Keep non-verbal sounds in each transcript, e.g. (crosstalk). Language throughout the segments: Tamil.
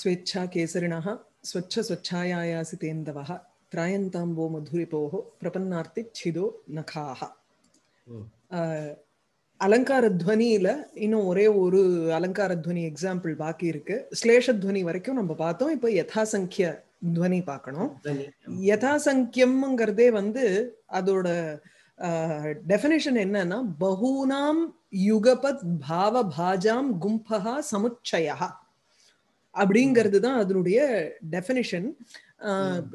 स्वेच्छा केसरिणः स्वच्छस्वच्छायायासितेन्दवः त्रायन्ताम्बो பிரபன்னார்த்தி சிதோ நகாக அலங்கார துவனியில இன்னும் ஒரே ஒரு அலங்கார துவனி எக்ஸாம்பிள் பாக்கி இருக்கு ஸ்லேஷ துவனி வரைக்கும் நம்ம பார்த்தோம் இப்போ யதாசங்கிய துவனி பார்க்கணும் யதாசங்கியம்ங்கிறதே வந்து அதோட டெஃபினேஷன் என்னன்னா பகூனாம் யுகபத் பாவ பாஜாம் கும்பகா சமுச்சயா அப்படிங்கிறது தான் அதனுடைய டெஃபினிஷன்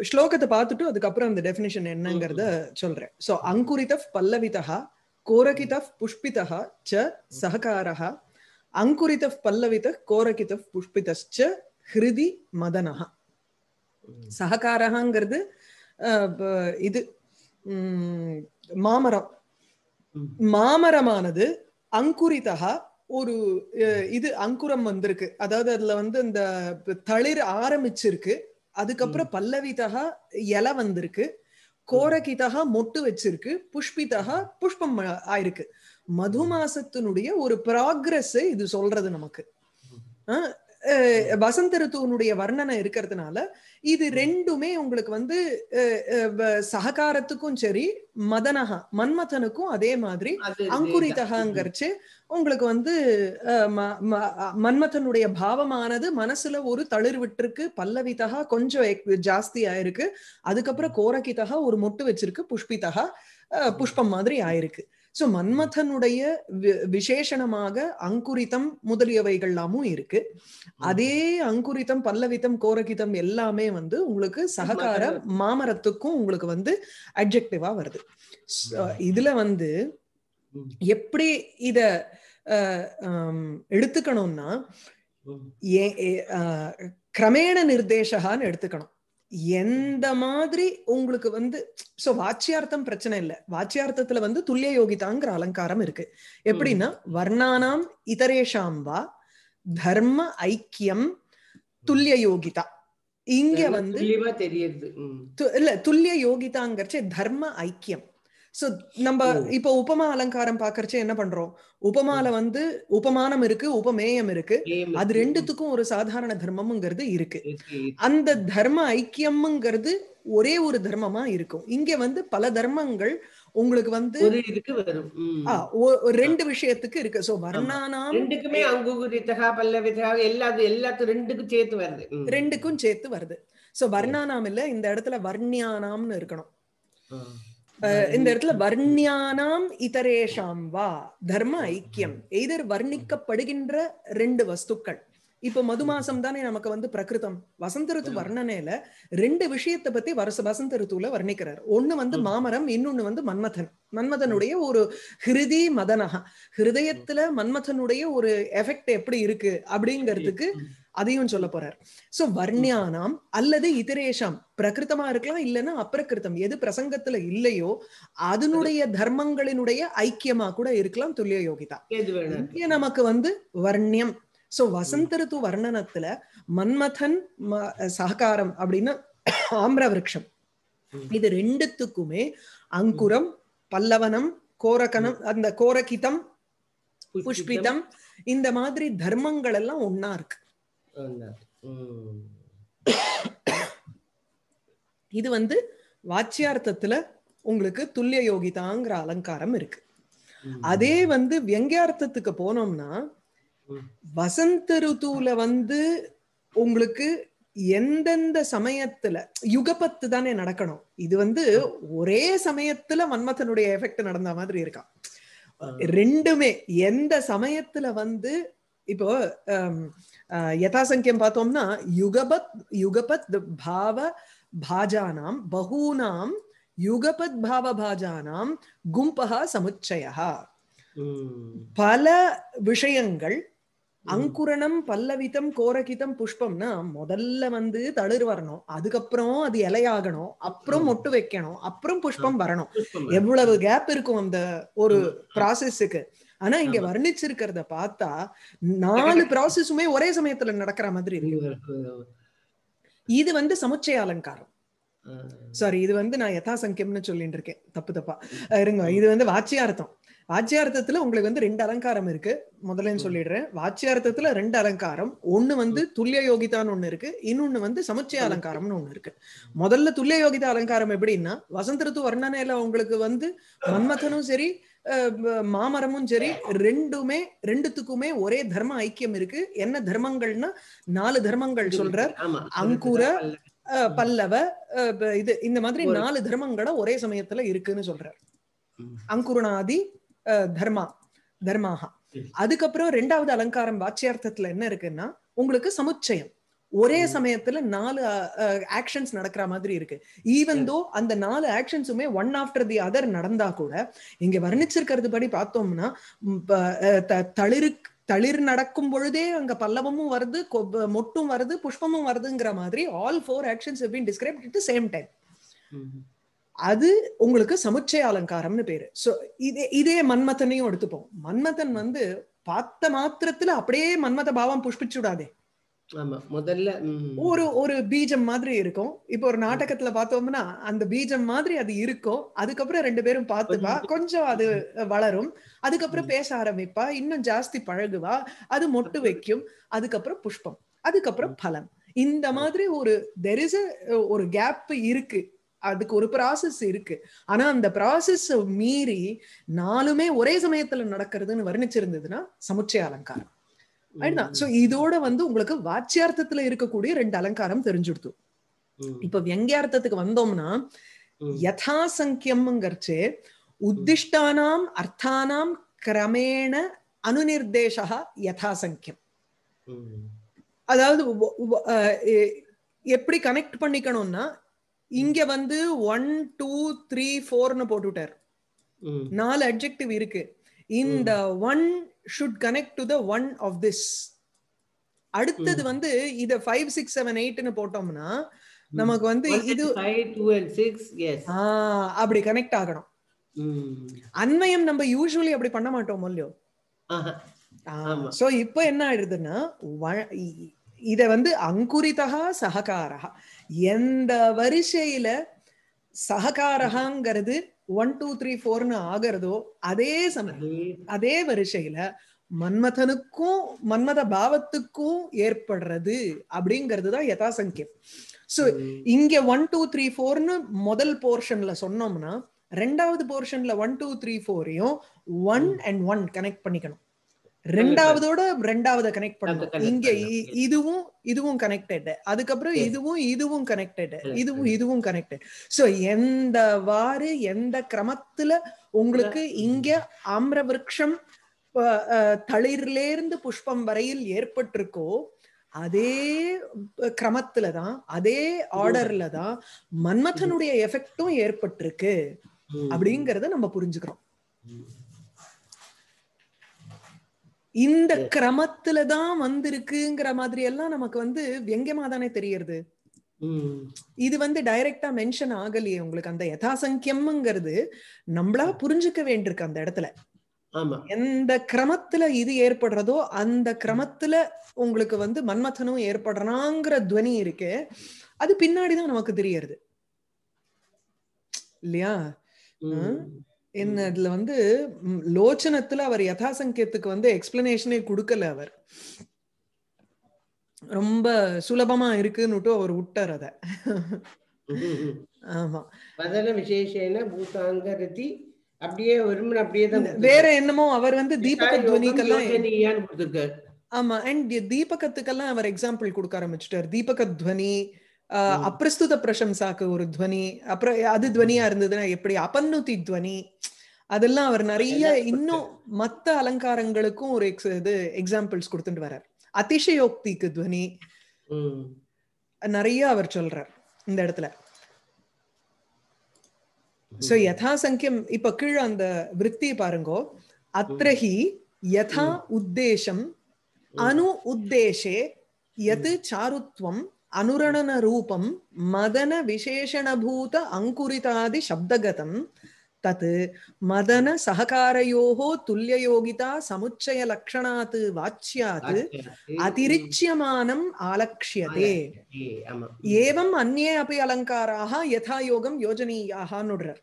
ஸ்லோகத்தை பார்த்துட்டு அதுக்கப்புறம் அந்த டெஃபினிஷன் என்னங்கிறத சொல்றேன் ஸோ அங்குரித பல்லவிதா கோரகித புஷ்பிதா ச சககாரா அங்குரித பல்லவித கோரகித புஷ்பிதச்ச ஹிருதி மதனஹா சககாரகாங்கிறது இது மாமரம் மாமரமானது அங்குரிதா ஒரு இது அங்குரம் வந்திருக்கு அதாவது அதுல வந்து இந்த தளிர் ஆரம்பிச்சிருக்கு அதுக்கப்புறம் பல்லவிதகா இலை வந்திருக்கு கோரகிதகா மொட்டு வச்சிருக்கு புஷ்பிதகா புஷ்பம் ஆயிருக்கு மது மாசத்தினுடைய ஒரு ப்ராக்ரஸ் இது சொல்றது நமக்கு வசந்த ரத்துவனுடைய வர்ணனை இருக்கிறதுனால இது ரெண்டுமே உங்களுக்கு வந்து சககாரத்துக்கும் சரி மதனகா மன்மதனுக்கும் அதே மாதிரி அங்குரிதகாங்கிறச்சு உங்களுக்கு வந்து மன்மதனுடைய பாவமானது மனசுல ஒரு தளிர் பல்லவி பல்லவிதகா கொஞ்சம் ஜாஸ்தி ஆயிருக்கு அதுக்கப்புறம் கோரக்கிதகா ஒரு மொட்டு வச்சிருக்கு புஷ்பிதகா புஷ்பம் மாதிரி ஆயிருக்கு சோ மன்மதனுடைய விசேஷனமாக அங்குரிதம் முதலியவைகள்லாமும் இருக்கு அதே அங்குரிதம் பல்லவிதம் கோரகிதம் எல்லாமே வந்து உங்களுக்கு சககார மாமரத்துக்கும் உங்களுக்கு வந்து அப்ஜெக்டிவா வருது இதுல வந்து எப்படி இத எடுத்துக்கணும்னா கிரமேண நிர்தேசகான்னு எடுத்துக்கணும் எந்த மாதிரி உங்களுக்கு வந்து சோ வாச்சியார்த்தம் பிரச்சனை இல்ல வாச்சியார்த்தத்துல வந்து துல்லிய யோகிதாங்கிற அலங்காரம் இருக்கு எப்படின்னா வர்ணானாம் இதரேஷாம் வா தர்ம ஐக்கியம் துல்லிய யோகிதா இங்க வந்து தெரியுது இல்ல துல்லிய யோகிதாங்கிறச்சே தர்ம ஐக்கியம் சோ நம்ம இப்ப உபமா அலங்காரம் பாக்குறச்சே என்ன பண்றோம் உபமால வந்து உபமானம் இருக்கு உபமேயம் இருக்கு அது ரெண்டுத்துக்கும் ஒரு சாதாரண தர்மம்ங்கிறது இருக்கு அந்த தர்ம ஐக்கியம்ங்கிறது ஒரே ஒரு தர்மமா இருக்கும் இங்க வந்து பல தர்மங்கள் உங்களுக்கு வந்து ரெண்டு விஷயத்துக்கு இருக்கு சோ வர்ணானா ரெண்டுக்குமே அங்குகுதித்தகா பல்லவிதா எல்லாத்து எல்லாத்து ரெண்டுக்கும் சேர்த்து வருது ரெண்டுக்கும் சேர்த்து வருது சோ வர்ணானாம் இல்ல இந்த இடத்துல வர்ணியானாம்னு இருக்கணும் இந்த இடத்துல வர்ணியானாம் இதரேஷாம் வா தர்ம ஐக்கியம் எய்தர் வர்ணிக்கப்படுகின்ற ரெண்டு வஸ்துக்கள் இப்ப மது மாசம் தானே நமக்கு வந்து பிரகிருதம் வசந்த ரித்து வர்ணனையில ரெண்டு விஷயத்தை பத்தி வருஷ வசந்த ரித்துல வர்ணிக்கிறார் ஒண்ணு வந்து மாமரம் இன்னொன்னு வந்து மன்மதன் மன்மதனுடைய ஒரு ஹிருதி மதனகா ஹிருதயத்துல மன்மதனுடைய ஒரு எஃபெக்ட் எப்படி இருக்கு அப்படிங்கிறதுக்கு அதையும் சொல்ல போறார் சோ வர்ணியானாம் அல்லது இதரேஷாம் பிரகிருத்தமா இருக்கலாம் இல்லைன்னா அப்பிரகிருத்தம் எது பிரசங்கத்துல இல்லையோ அதனுடைய தர்மங்களினுடைய ஐக்கியமா கூட இருக்கலாம் துல்லிய யோகிதா நமக்கு வந்து வர்ணியம் சோ வசந்த ரித்து வர்ணனத்துல மன்மதன் சகாரம் அப்படின்னா (coughs) ஆம்ர விரக்ஷம் இது ரெண்டுத்துக்குமே அங்குரம் பல்லவனம் கோரகனம் அந்த கோரகிதம் புஷ்பிதம் இந்த மாதிரி தர்மங்கள் எல்லாம் ஒன்னா இருக்கு Mm. (coughs) இது வந்து வாச்சியார்த்தத்துல உங்களுக்கு துல்லிய யோகிதாங்கிற அலங்காரம் இருக்கு அதே வந்து வியங்கியார்த்தத்துக்கு போனோம்னா வசந்த ருத்துல வந்து உங்களுக்கு எந்தெந்த சமயத்துல யுகபத்து தானே நடக்கணும் இது வந்து ஒரே சமயத்துல மன்மதனுடைய எஃபெக்ட் நடந்த மாதிரி இருக்கான் ரெண்டுமே எந்த சமயத்துல வந்து இப்போ um, யதாசங்கியம் பார்த்தோம்னா யுகபத் யுகபத் பாவ பாஜானாம் பகூனாம் யுகபத் பாவ பாஜானாம் கும்பகா சமுச்சயா பல விஷயங்கள் அங்குரணம் பல்லவிதம் கோரகிதம் புஷ்பம்னா முதல்ல வந்து தளிர் வரணும் அதுக்கப்புறம் அது இலையாகணும் அப்புறம் மொட்டு வைக்கணும் அப்புறம் புஷ்பம் வரணும் எவ்வளவு கேப் இருக்கும் அந்த ஒரு ப்ராசஸுக்கு ஆனா இங்க வர்ணிச்சிருக்கிறத பார்த்தா நாலு ப்ராசஸுமே ஒரே சமயத்துல நடக்கிற மாதிரி இருக்கு இது வந்து சமுச்சய அலங்காரம் சாரி இது வந்து நான் யதாசங்கியம்னு சொல்லிட்டு இருக்கேன் தப்பு தப்பா இருங்க இது வந்து வாட்சியார்த்தம் வாட்சியார்த்தத்துல உங்களுக்கு வந்து ரெண்டு அலங்காரம் இருக்கு முதல்லன்னு சொல்லிடுறேன் வாட்சியார்த்தத்துல ரெண்டு அலங்காரம் ஒண்ணு வந்து துல்லிய யோகிதான்னு ஒண்ணு இருக்கு இன்னொன்னு வந்து சமுச்சய அலங்காரம்னு ஒண்ணு இருக்கு முதல்ல துல்லிய யோகிதா அலங்காரம் எப்படின்னா வசந்த ரித்து வர்ணனையில உங்களுக்கு வந்து மன்மதனும் சரி மாமரமும் சரி ரெண்டுமே ரெண்டுத்துக்குமே ஒரே தர்ம ஐக்கியம் இருக்கு என்ன தர்மங்கள்னா நாலு தர்மங்கள் சொல்ற அங்கூர பல்லவ இது இந்த மாதிரி நாலு தர்மங்களை ஒரே சமயத்துல இருக்குன்னு சொல்ற அங்குருணாதி தர்மா தர்மாகா அதுக்கப்புறம் ரெண்டாவது அலங்காரம் வாச்சியார்த்தத்துல என்ன இருக்குன்னா உங்களுக்கு சமுச்சயம் ஒரே சமயத்துல நாலு ஆக்ஷன்ஸ் நடக்கிற மாதிரி இருக்கு ஈவன் தோ அந்த நாலு ஆக்ஷன்ஸுமே ஒன் ஆஃப்டர் தி அதர் நடந்தா கூட இங்க வர்ணிச்சிருக்கிறது படி பார்த்தோம்னா தளிரு தளிர் நடக்கும் பொழுதே அங்க பல்லவமும் வருது மொட்டும் வருது புஷ்பமும் வருதுங்கிற மாதிரி all four actions been describe it same time அது உங்களுக்கு சமுச்சய அலங்காரம்னு பேரு சோ இதே இதே மன்மதனையும் எடுத்துப்போம் மன்மதன் வந்து பார்த்த மாத்திரத்துல அப்படியே மன்மத பாவம் புஷ்பிச்சுடாதே முதல்ல ஒரு ஒரு பீஜம் மாதிரி இருக்கும் இப்போ ஒரு நாடகத்துல பார்த்தோம்னா அந்த பீஜம் மாதிரி அது இருக்கும் அதுக்கப்புறம் ரெண்டு பேரும் பார்த்துப்பா கொஞ்சம் அது வளரும் அதுக்கப்புறம் பேச ஆரம்பிப்பா இன்னும் ஜாஸ்தி பழகுவா அது மொட்டு வைக்கும் அதுக்கப்புறம் புஷ்பம் அதுக்கப்புறம் பலம் இந்த மாதிரி ஒரு தெர் இஸ் ஒரு கேப் இருக்கு அதுக்கு ஒரு ப்ராசஸ் இருக்கு ஆனா அந்த ப்ராசஸ் மீறி நாலுமே ஒரே சமயத்துல நடக்கிறதுன்னு வர்ணிச்சிருந்ததுன்னா சமுச்சய அலங்காரம் சோ இதோட வந்து உங்களுக்கு வாச்சியார்த்தத்துல இருக்கக்கூடிய ரெண்டு அலங்காரம் தெரிஞ்சுடுத்து இப்ப வியங்கியார்த்தத்துக்கு வந்தோம்னா யதாசங்கியம்ங்கிறச்சு உத்திஷ்டானாம் அர்த்தானாம் கிரமேண அனுநிர்தேசா யதாசங்கியம் அதாவது எப்படி கனெக்ட் பண்ணிக்கணும்னா இங்க வந்து ஒன் டூ த்ரீ ஃபோர்னு போட்டுட்டார் நாலு அப்ஜெக்டிவ் இருக்கு இந்த one should connect to the one of this அடுத்தது வந்து இத ஃபைவ் சிக்ஸ் செவன் எயிட்னு போட்டோம்னா நமக்கு வந்து இது அப்படி கனெக்ட் ஆகணும் அண்மையம் நம்ம யூஸ்வலி அப்படி பண்ண மாட்டோம் இல்லையோ சோ இப்போ என்ன ஆயிடுதுன்னா இத வந்து அங்குரிதா சககாரா எந்த வரிசையில சககாரகாங்கிறது ஒன் டூ த்ரீ ஃபோர்னு ஆகிறதோ அதே சமயம் அதே வரிசையில மன்மதனுக்கும் மன்மத பாவத்துக்கும் ஏற்படுறது அப்படிங்கிறது தான் யதாசங்கியம் சோ இங்க ஒன் டூ த்ரீ ஃபோர்னு முதல் போர்ஷன்ல சொன்னோம்னா ரெண்டாவது போர்ஷன்ல ஒன் டூ த்ரீ ஃபோரையும் ஒன் அண்ட் ஒன் கனெக்ட் பண்ணிக்கணும் ரெண்டாவதோட ரெண்டாவது கனெக்ட் பண்ணும் இங்க இதுவும் இதுவும் கனெக்டட் அதுக்கப்புறம் இதுவும் இதுவும் கனெக்டட் இதுவும் இதுவும் கனெக்டட் சோ எந்த வாரு எந்த கிரமத்துல உங்களுக்கு இங்க ஆம்ர விரக்ஷம் தளிர்லேருந்து புஷ்பம் வரையில் ஏற்பட்டிருக்கோ அதே கிரமத்துலதான் அதே ஆர்டர்லதான் மன்மதனுடைய எஃபெக்டும் ஏற்பட்டிருக்கு mm. அப்படிங்கறத நம்ம புரிஞ்சுக்கிறோம் mm. இந்த கிரமத்துல தான் வந்திருக்குங்கிற மாதிரி எல்லாம் நமக்கு வந்து வியங்கமா தானே தெரியறது இது வந்து டைரக்டா மென்ஷன் ஆகலையே உங்களுக்கு அந்த யதாசங்கியம்ங்கிறது நம்மளா புரிஞ்சுக்க வேண்டியிருக்கு அந்த இடத்துல எந்த கிரமத்துல இது ஏற்படுறதோ அந்த கிரமத்துல உங்களுக்கு வந்து மன்மதனும் ஏற்படுறாங்கிற துவனி இருக்கு அது பின்னாடிதான் நமக்கு தெரியறது இல்லையா என்ன இதுல வந்து லோச்சனத்துல அவர் யதாசங்கேத்துக்கு வந்து எக்ஸ்பிளனேஷனே கொடுக்கல அவர் ரொம்ப சுலபமா இருக்குன்னுட்டு அவர் விட்டார் அத ஆமா வதன விசேஷேன பூதாங்க அப்படியே வருமன் அப்படியே தான் வேற என்னமோ அவர் வந்து தீபக துவனிக்கெல்லாம் ஆமா அண்ட் தீபகத்துக்கெல்லாம் அவர் எக்ஸாம்பிள் கொடுக்க ஆரம்பிச்சுட்டார் தீபக துவனி அப்பிரஸ்துத பிரசம்சாக்கு ஒரு துவனி அப்புறம் அது துவனியா இருந்ததுன்னா எப்படி அபன்னுதி துவனி அதெல்லாம் அவர் நிறைய இன்னும் மத்த அலங்காரங்களுக்கும் ஒரு இது எக்ஸாம்பிள்ஸ் கொடுத்துட்டு வர்றார் அதிசயோக்திக்கு துவனி நிறைய அவர் சொல்றார் இந்த இடத்துல சோ யதா சங்கியம் இப்ப கீழ அந்த விற்பி பாருங்கோ அத்ரஹி யதா உத்தேசம் அனு உத்தேசே யது சாருத்வம் அனுரணன ரூபம் மதன விசேஷணபூத அங்குரிதாதி சப்தகதம் தத் மதன சககாரயோகோ துல்லியயோகிதா சமுச்சய லக்ஷணாத் வாச்சியாத் அதிரிச்சியமானம் ஆலக்ஷியதே ஏவம் அன்யே அப்படி அலங்காராக யதா யோகம் யோஜனியாக நுடுறார்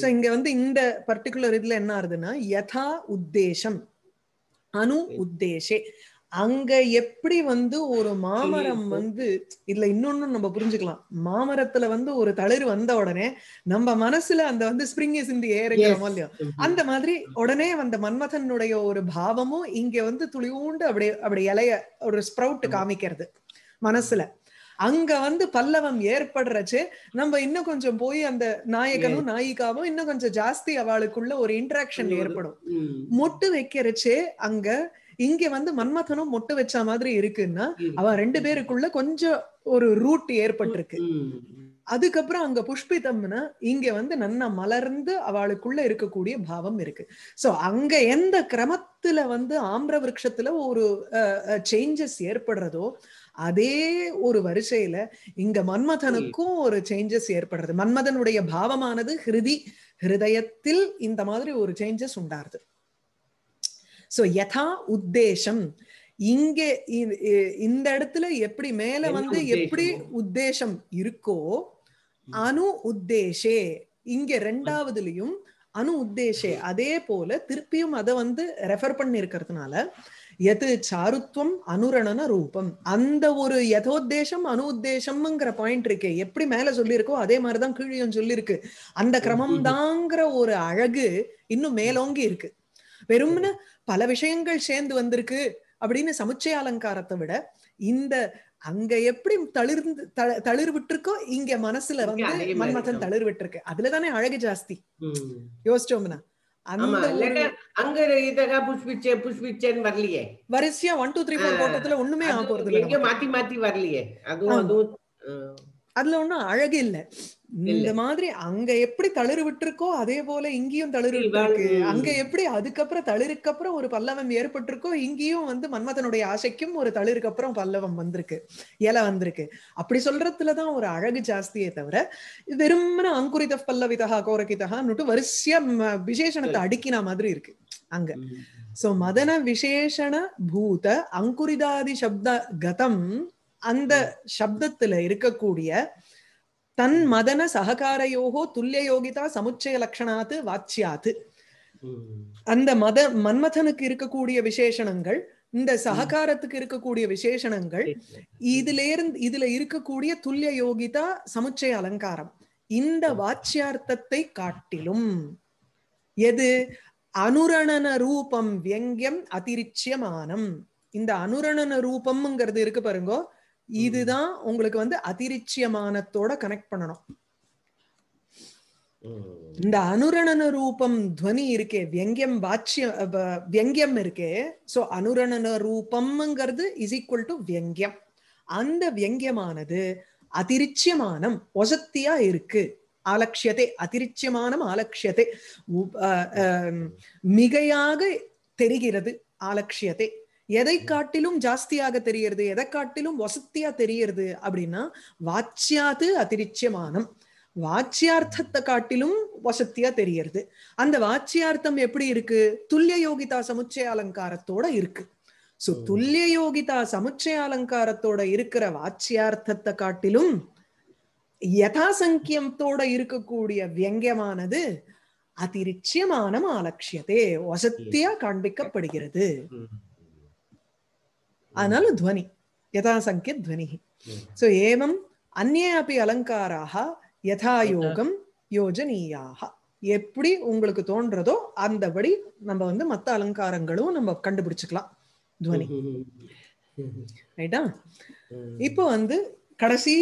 சோ இங்க வந்து இந்த பர்டிகுலர் இதுல என்ன ஆகுதுன்னா யதா உத்தேசம் அனு உத்தேசே அங்க எப்படி வந்து ஒரு மாமரம் வந்து இதுல இன்னொன்னு நம்ம புரிஞ்சுக்கலாம் மாமரத்துல வந்து ஒரு தளிர் வந்த உடனே நம்ம மனசுல அந்த வந்து ஸ்பிரிங் சிந்தி இந்த ஏறுங்கிற அந்த மாதிரி உடனே வந்த மன்மதனுடைய ஒரு பாவமும் இங்க வந்து துளியூண்டு அப்படியே அப்படி இலைய ஒரு ஸ்ப்ரவுட் காமிக்கிறது மனசுல அங்க வந்து பல்லவம் ஏற்படுறச்சு நம்ம இன்னும் கொஞ்சம் போய் அந்த நாயகனும் நாயிகாவும் இன்னும் கொஞ்சம் ஜாஸ்தி அவளுக்குள்ள ஒரு இன்ட்ராக்ஷன் ஏற்படும் மொட்டு வைக்கிறச்சு அங்க இங்க வந்து மன்மதனும் மொட்டு வச்ச மாதிரி இருக்குன்னா அவ ரெண்டு பேருக்குள்ள கொஞ்சம் ஒரு ரூட் ஏற்பட்டிருக்கு அதுக்கப்புறம் அங்க புஷ்பிதம்னா இங்க வந்து நன்னா மலர்ந்து அவளுக்குள்ள இருக்கக்கூடிய பாவம் இருக்கு சோ அங்க எந்த கிரமத்துல வந்து ஆம்பிர விரக்ஷத்துல ஒரு சேஞ்சஸ் ஏற்படுறதோ அதே ஒரு வரிசையில இங்க மன்மதனுக்கும் ஒரு சேஞ்சஸ் ஏற்படுறது மன்மதனுடைய பாவமானது ஹிருதி ஹிருதயத்தில் இந்த மாதிரி ஒரு சேஞ்சஸ் உண்டாருது சோ யதா உத்தேசம் இங்கே இந்த இடத்துல எப்படி மேல வந்து எப்படி உத்தேசம் இருக்கோ அணு உத்தேசே இங்க ரெண்டாவதுலயும் அணு உத்தேசே அதே போல திருப்பியும் அதை வந்து ரெஃபர் பண்ணி இருக்கிறதுனால எது சாருத்வம் அனுரணன ரூபம் அந்த ஒரு யதோத்தேசம் அணு உத்தேசம்ங்கிற பாயிண்ட் இருக்கு எப்படி மேல சொல்லியிருக்கோ அதே மாதிரிதான் கீழியும் சொல்லியிருக்கு அந்த கிரமம் தாங்கிற ஒரு அழகு இன்னும் மேலோங்கி இருக்கு பெரும்னு பல விஷயங்கள் சேர்ந்து வந்திருக்கு அப்படின்னு சமுச்சய அலங்காரத்தை விட இந்த அங்க எப்படி தளிர்ந்து தளிர் விட்டுருக்கோ இங்க மனசுல வந்து மன்மதன் தளிர் இருக்கு அதுலதானே அழகு ஜாஸ்தி யோசிச்சோம்னா அங்க இதக வரலையே வரிசையா ஒன் டூ த்ரீ போர் போட்டத்துல ஒண்ணுமே ஆக போறது மாத்தி மாத்தி வரலையே அதுவும் அதுல ஒன்னும் அழகு இல்ல இந்த மாதிரி அங்க எப்படி தளறு விட்டுருக்கோ அதே போல இங்கேயும் தளறு விட்டுருக்கு அங்க எப்படி அதுக்கப்புறம் தளிருக்கு அப்புறம் ஒரு பல்லவம் ஏற்பட்டிருக்கோ இங்கேயும் வந்து மன்மதனுடைய ஆசைக்கும் ஒரு தளிருக்கு அப்புறம் பல்லவம் வந்திருக்கு இலை வந்திருக்கு அப்படி சொல்றதுலதான் ஒரு அழகு ஜாஸ்தியே தவிர வெறும்னா அங்குரித பல்லவிதா கோரகிதகான்னுட்டு வரிசையா விசேஷணத்தை அடுக்கினா மாதிரி இருக்கு அங்க சோ மதன விசேஷண பூத அங்குரிதாதி சப்த கதம் அந்த சப்தத்துல இருக்கக்கூடிய தன் மதன சககாரயோகோ யோகிதா சமுச்சய லட்சணாத்து வாச்சியாத்து அந்த மத மன்மதனுக்கு இருக்கக்கூடிய விசேஷணங்கள் இந்த சககாரத்துக்கு இருக்கக்கூடிய விசேஷணங்கள் இதுல இருந்து இதுல இருக்கக்கூடிய துல்லிய யோகிதா சமுச்சய அலங்காரம் இந்த வாச்சியார்த்தத்தை காட்டிலும் எது அனுரணன ரூபம் வியங்கியம் அதிரிச்சியமானம் இந்த அனுரணன ரூபம்ங்கிறது இருக்கு பாருங்கோ இதுதான் உங்களுக்கு வந்து அதிருச்சியமானத்தோட கனெக்ட் பண்ணணும் இந்த அனுரணன ரூபம் துவனி இருக்கே வியங்கியம் வாச்சியம் வியங்கியம் இருக்கே சோ அனுரணன ரூபம்ங்கிறது இஸ் ஈக்குவல் டு வியங்கியம் அந்த வியங்கியமானது அதிருச்சியமானம் ஒசத்தியா இருக்கு ஆலட்சியத்தை அதிரிச்சியமானம் ஆலட்சியத்தை மிகையாக தெரிகிறது ஆலட்சியத்தை எதை காட்டிலும் ஜாஸ்தியாக தெரியறது எதை காட்டிலும் வசத்தியா தெரியறது அப்படின்னா வாச்சியாது அதிரிச்சியமானம் வாச்சியார்த்தத்தை காட்டிலும் வசத்தியா தெரியறது அந்த வாச்சியார்த்தம் எப்படி இருக்கு துல்லிய யோகிதா சமுச்சய அலங்காரத்தோட இருக்கு சோ துல்லிய யோகிதா சமுச்சய அலங்காரத்தோட இருக்கிற வாச்சியார்த்தத்தை காட்டிலும் யதாசங்கியத்தோட இருக்கக்கூடிய வியங்கியமானது அதிருச்சியமானம் ஆலட்சியதே வசத்தியா காண்பிக்கப்படுகிறது அதனால துவனி ಯಥಾ ಸಂಖ್ಯೆ ಧ್ವನಿ ಸೊ ಏವಂ ಅನ್ಯೇ ಅಪಿ ಅಲಂಕಾರಾಹ ಯಥಾ ಯೋಗಂ யோஜனீயாக எப்படி உங்களுக்கு தோன்றதோ அந்தபடி நம்ம வந்து மத்த அலங்காரங்களும் நம்ம கண்டுபிடிச்சுக்கலாம் துவனி ரைட்டா இப்போ வந்து கடைசி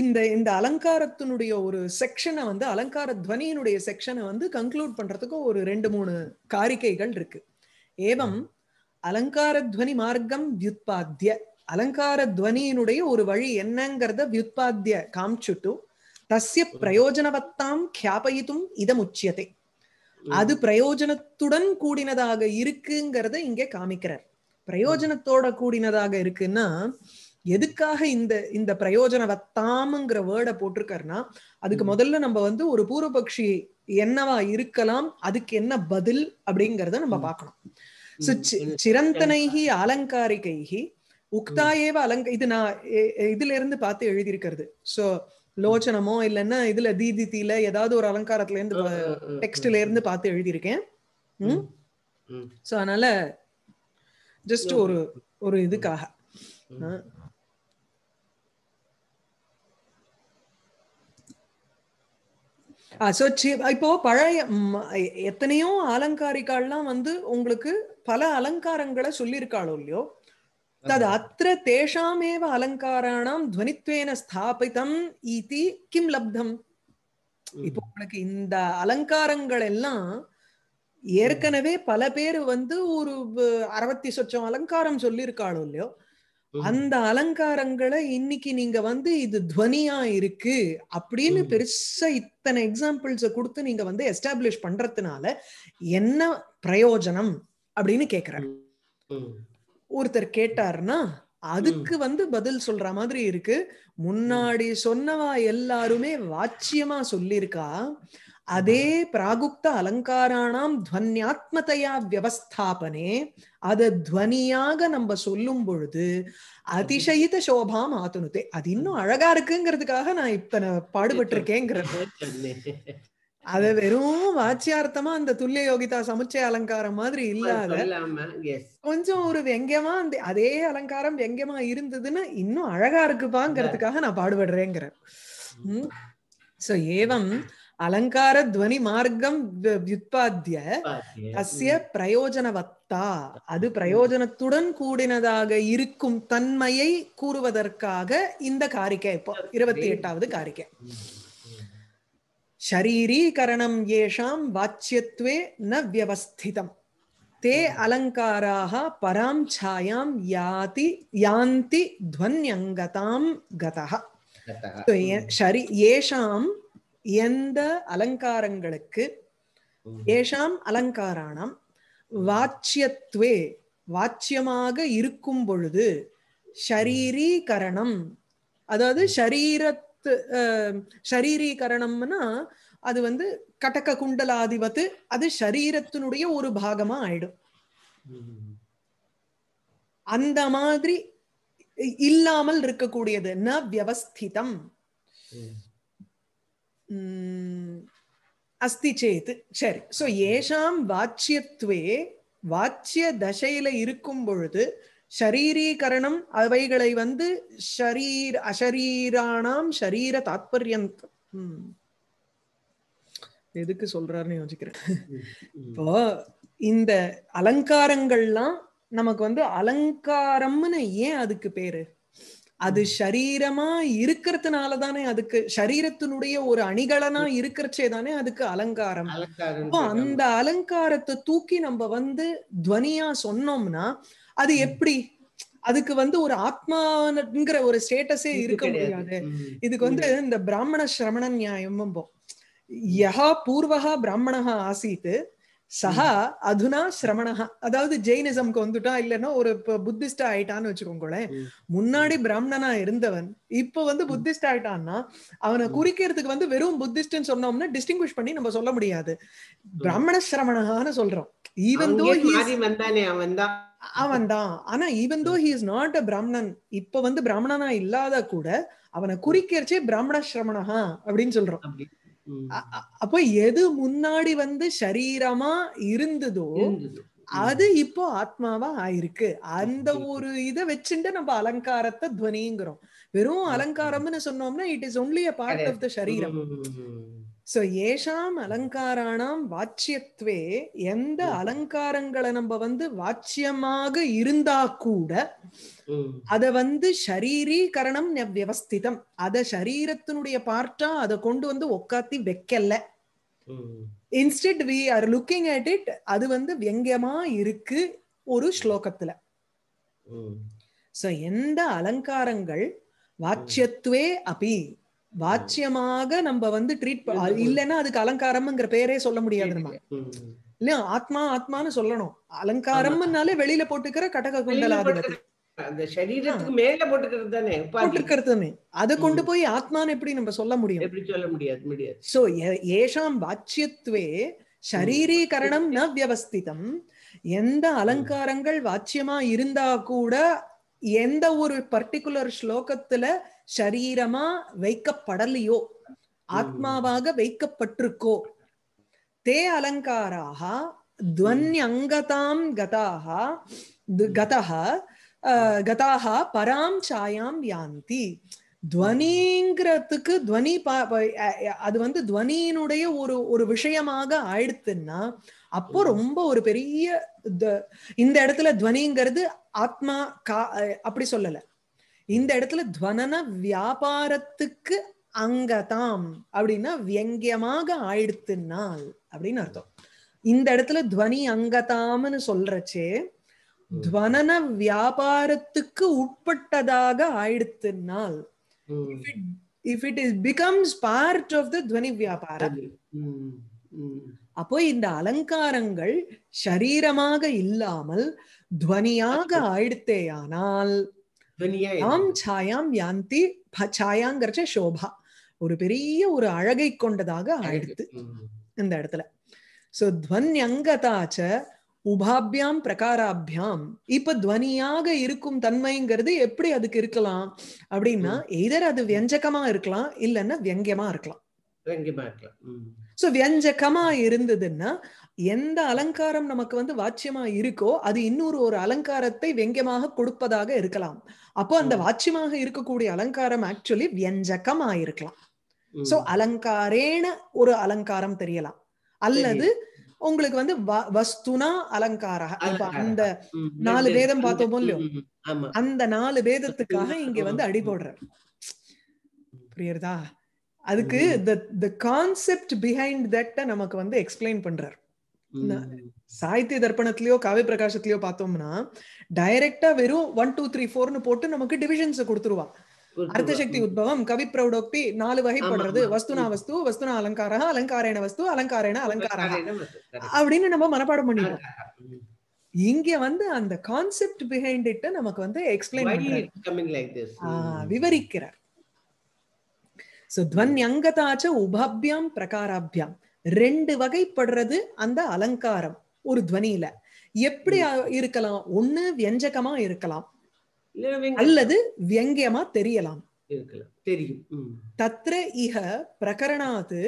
இந்த இந்த அலங்காரத்தினுடைய ஒரு செக்ஷனை வந்து அலங்கார துவனியினுடைய செக்ஷனை வந்து கன்க்ளூட் பண்றதுக்கு ஒரு ரெண்டு மூணு காரிக்கைகள் இருக்கு ஏவம் அலங்காரத்வனி மார்க்கம் வியுத்பாத்திய அலங்காரத்வனியினுடைய ஒரு வழி என்னங்கிறத வியுத்பாத்திய காமிச்சுட்டு தசிய பிரயோஜனவத்தாம் கியாபயித்தும் இதமுச்சியத்தை அது பிரயோஜனத்துடன் கூடினதாக இருக்குங்கிறத இங்கே காமிக்கிறார் பிரயோஜனத்தோட கூடினதாக இருக்குன்னா எதுக்காக இந்த இந்த பிரயோஜனவத்தாம்ங்கிற வேர்டை போட்டிருக்காருன்னா அதுக்கு முதல்ல நம்ம வந்து ஒரு பூர்வபக்ஷி என்னவா இருக்கலாம் அதுக்கு என்ன பதில் அப்படிங்கறத நம்ம பார்க்கணும் सो चिरन्तनैः உக்தா ஏவ அலங்க இது நான் இதுல இருந்து பார்த்து எழுதியிருக்கிறது சோ லோச்சனமோ இல்லைன்னா இதுல தீதித்தில ஏதாவது ஒரு அலங்காரத்துல இருந்து டெக்ஸ்ட்ல இருந்து பார்த்து எழுதியிருக்கேன் சோ அதனால ஜஸ்ட் ஒரு ஒரு இதுக்காக இப்போ பழைய எத்தனையோ அலங்காரிக்கால்லாம் வந்து உங்களுக்கு பல அலங்காரங்களை சொல்லியிருக்காளோ இல்லையோ தது அத்த தேஷாமேவ அலங்காராணாம் துவனித்வேன ஸ்தாபிதம் ஈதி கிம் லப்தம் இப்போ உங்களுக்கு இந்த அலங்காரங்கள் எல்லாம் ஏற்கனவே பல பேர் வந்து ஒரு அறுபத்தி சொச்சம் அலங்காரம் சொல்லியிருக்காளோ இல்லையோ அந்த அலங்காரங்களை இன்னைக்கு நீங்க வந்து இது துவனியா இருக்கு அப்படின்னு பெருசா இத்தனை எக்ஸாம்பிள்ஸ கொடுத்து நீங்க வந்து எஸ்டாப்ளிஷ் பண்றதுனால என்ன பிரயோஜனம் அப்படின்னு கேக்குறாரு ஒருத்தர் கேட்டாருன்னா அதுக்கு வந்து பதில் சொல்ற மாதிரி இருக்கு முன்னாடி சொன்னவா எல்லாருமே வாச்சியமா சொல்லியிருக்கா அதே பிராகுப்த அலங்காராணாம் துவன்யாத்மதையா வியவஸ்தாபனே அத துவனியாக நம்ம சொல்லும் பொழுது அதிசயித சோபா ஆத்துனுதே அது இன்னும் அழகா இருக்குங்கிறதுக்காக நான் இத்தனை பாடுபட்டு இருக்கேங்கிறது அது வெறும் வாச்சியார்த்தமா அந்த துல்லிய யோகிதா சமுச்சய அலங்காரம் மாதிரி இல்லாத கொஞ்சம் ஒரு வெங்கமா அந்த அதே அலங்காரம் வெங்கமா இருந்ததுன்னு இன்னும் அழகா இருக்குப்பாங்கிறதுக்காக நான் பாடுபடுறேங்கிற சோ ஏவம் அலங்கார துவனி மார்க்கம் வியுத்பாத்திய அஸ்ய பிரயோஜனவத்தா அது பிரயோஜனத்துடன் கூடினதாக இருக்கும் தன்மையை கூறுவதற்காக இந்த காரிக்கை இப்போ இருபத்தி எட்டாவது காரிக்கை சரீரீகரணம் ஏஷாம் வாச்சியத்துவே ந வியவஸ்திதம் தே அலங்காராக பராம் சாயாம் யாதி யாந்தி துவன்யங்கதாம் கதா சரி ஏஷாம் எந்த அலங்காரங்களுக்கு ஏஷாம் அலங்காராணம் வாச்சியத்துவே வாச்சியமாக இருக்கும் பொழுது ஷரீரீகரணம் அதாவது ஷரீரத் சத் ஷரீரீகரணம்னா அது வந்து கடக்க குண்டலாதிபத்து அது சரீரத்தினுடைய ஒரு பாகமா ஆயிடும் அந்த மாதிரி இல்லாமல் இருக்கக்கூடியது ந வியவஸ்திதம் அஸ்தி சேத்து சரி சோ ஏஷாம் வாச்சியத்துவே வாச்சிய தசையில இருக்கும் பொழுது ஷரீரீகரணம் அவைகளை வந்து ஷரீர் அஷரீரானாம் ஷரீர தாத்பரியம் எதுக்கு சொல்றாருன்னு யோசிக்கிறேன் இப்போ இந்த அலங்காரங்கள்லாம் நமக்கு வந்து அலங்காரம்னு ஏன் அதுக்கு பேரு அது ஷரீரமா இருக்கிறதுனால தானே அதுக்கு சரீரத்தினுடைய ஒரு அணிகலனா இருக்கிறச்சே தானே அதுக்கு அலங்காரம் அந்த அலங்காரத்தை தூக்கி நம்ம வந்து துவனியா சொன்னோம்னா அது எப்படி அதுக்கு வந்து ஒரு ஆத்மானங்கிற ஒரு ஸ்டேட்டஸே இருக்க முடியாது இதுக்கு வந்து இந்த பிராமண சிரமண நியாயம் போ யா பூர்வகா பிராமணகா ஆசீத் சஹா அதுனா சிரமணஹா அதாவது ஜெயினிசம்க்கு வந்துட்டா இல்லைன்னா ஒரு புத்திஸ்டா ஆயிட்டான்னு வச்சுக்கோங்களேன் முன்னாடி பிராமணனா இருந்தவன் இப்ப வந்து புத்திஸ்ட் ஆயிட்டான்னா அவனை குறிக்கிறதுக்கு வந்து வெறும் புத்திஸ்ட் சொன்னோம்னா டிஸ்டிங்விஷ் பண்ணி நம்ம சொல்ல முடியாது பிராமண சிரமணஹான்னு சொல்றோம் ஈவன் தோ அவன் தான் ஆனா even though he is not a பிராமணன் இப்ப வந்து பிராமணனா இல்லாத கூட அவனை குறிக்கிறச்சே பிராமண சிரமணஹா அப்படின்னு சொல்றோம் அப்போ எது முன்னாடி வந்து சரீரமா இருந்ததோ அது இப்போ ஆத்மாவா ஆயிருக்கு அந்த ஒரு இதை வச்சுட்டு நம்ம அலங்காரத்தை துவனிங்கிறோம் வெறும் அலங்காரம்னு சொன்னோம்னா it is only a part of the சரீரம் சோ ஏஷாம் அலங்காராணாம் வாட்சியத்வே எந்த அலங்காரங்களை நம்ம வந்து வாட்சியமாக இருந்தா கூட அத வந்து ஷரீரீகரணம் வியவஸ்திதம் அத சரீரத்தினுடைய பார்ட்டா அதை கொண்டு வந்து உக்காத்தி வைக்கல instead we are looking at it அது வந்து வியங்கியமா இருக்கு ஒரு ஸ்லோகத்துல சோ எந்த அலங்காரங்கள் வாட்சியத்வே அபி வாட்சியமாக நம்ம வந்து ட்ரீட் இல்லைன்னா அதுக்கு அலங்காரம்ங்கிற பேரே சொல்ல முடியாது நம்ம இல்லையா ஆத்மா ஆத்மான்னு சொல்லணும் அலங்காரம்னாலே வெளியில போட்டுக்கிற கடக குண்டலாதிபதி அந்த அதை கொண்டு போய் ஆத்மான்னு எப்படி நம்ம சொல்ல முடியும் சோ ஏஷாம் எந்த அலங்காரங்கள் வாச்சியமா இருந்தா கூட எந்த ஒரு பர்டிகுலர் ஸ்லோகத்துல சரீரமா வைக்கப்படலையோ ஆத்மாவாக வைக்கப்பட்டிருக்கோ தே அலங்காராக துவன்யங்கதாம் கதாக கதாக பராம் சாயாம் யாந்தி துவனிங்கிறதுக்கு துவனி அது வந்து துவனியினுடைய ஒரு ஒரு விஷயமாக ஆயிடுத்துன்னா அப்போ ரொம்ப ஒரு பெரிய இந்த இடத்துல துவனிங்கிறது ஆத்மா கா அப்படி சொல்லல இந்த இடத்துல துவனன வியாபாரத்துக்கு அங்கதாம் அப்படின்னா வியங்கியமாக ஆயிடுத்து நாள் அப்படின்னு அர்த்தம் இந்த இடத்துல துவனி அங்கதாம்னு சொல்றச்சே துவனன வியாபாரத்துக்கு உட்பட்டதாக ஆயிடுத்து நாள் if it is becomes part of the துவனி வியாபாரம் அப்போ இந்த அலங்காரங்கள் சரீரமாக இல்லாமல் துவனியாக ஆயிடுத்தே ஆனால் ஆம் சாயாம் யாந்தி சாயாங்கிற சோபா ஒரு பெரிய ஒரு அழகை கொண்டதாக ஆயிடுத்து இந்த இடத்துல சோ துவன்யங்கதாச்ச உபாபியாம் பிரகாராபியாம் இப்ப துவனியாக இருக்கும் தன்மைங்கிறது எப்படி அதுக்கு இருக்கலாம் அப்படின்னா எதர் அது வியஞ்சகமா இருக்கலாம் இல்லைன்னா வியங்கியமா இருக்கலாம் வியங்கியமா இருக்கலாம் சோ வியஞ்சகமா இருந்ததுன்னா எந்த அலங்காரம் நமக்கு வந்து வாட்சியமா இருக்கோ அது இன்னொரு ஒரு அலங்காரத்தை வெங்கமாக கொடுப்பதாக இருக்கலாம் அப்போ அந்த வாட்சியமாக இருக்கக்கூடிய அலங்காரம் ஆக்சுவலி வியஞ்சகம் இருக்கலாம் சோ அலங்காரேன ஒரு அலங்காரம் தெரியலாம் அல்லது உங்களுக்கு வந்து வஸ்துனா அலங்கார அந்த நாலு வேதம் பார்த்தோம் இல்லையோ அந்த நாலு வேதத்துக்காக இங்க வந்து அடி போடுற புரியுறதா அதுக்கு த த கான்செப்ட் பிஹைண்ட் தட்ட நமக்கு வந்து எக்ஸ்பிளைன் பண்றாரு சாகித்ய தர்ப்பணத்திலயோ காவிய பிரகாசத்திலயோ பார்த்தோம்னா டைரக்டா வெறும் ஒன் டூ த்ரீ ஃபோர்னு போட்டு நமக்கு டிவிஷன்ஸ் கொடுத்துருவா அர்த்தசக்தி உத்பவம் கவி பிரௌடோக்தி நாலு வகைப்படுறது வஸ்துனா வஸ்து வஸ்துனா அலங்காரா அலங்காரேன வஸ்து அலங்காரேன அலங்காரா அப்படின்னு நம்ம மனப்பாடம் பண்ணிடுவோம் இங்க வந்து அந்த கான்செப்ட் பிஹைண்ட் இட்ட நமக்கு வந்து எக்ஸ்பிளைன் விவரிக்கிறார் சோ துவன்யங்கதாச்ச உபாபியாம் பிரகாராபியம் ரெண்டு வகைப்படுறது அந்த அலங்காரம் ஒரு துவனியில எப்படி இருக்கலாம் ஒண்ணு வியஞ்சகமா இருக்கலாம் அல்லது வியங்கியமா தெரியலாம் தெரியும் தத்ர இக பிரகரணாது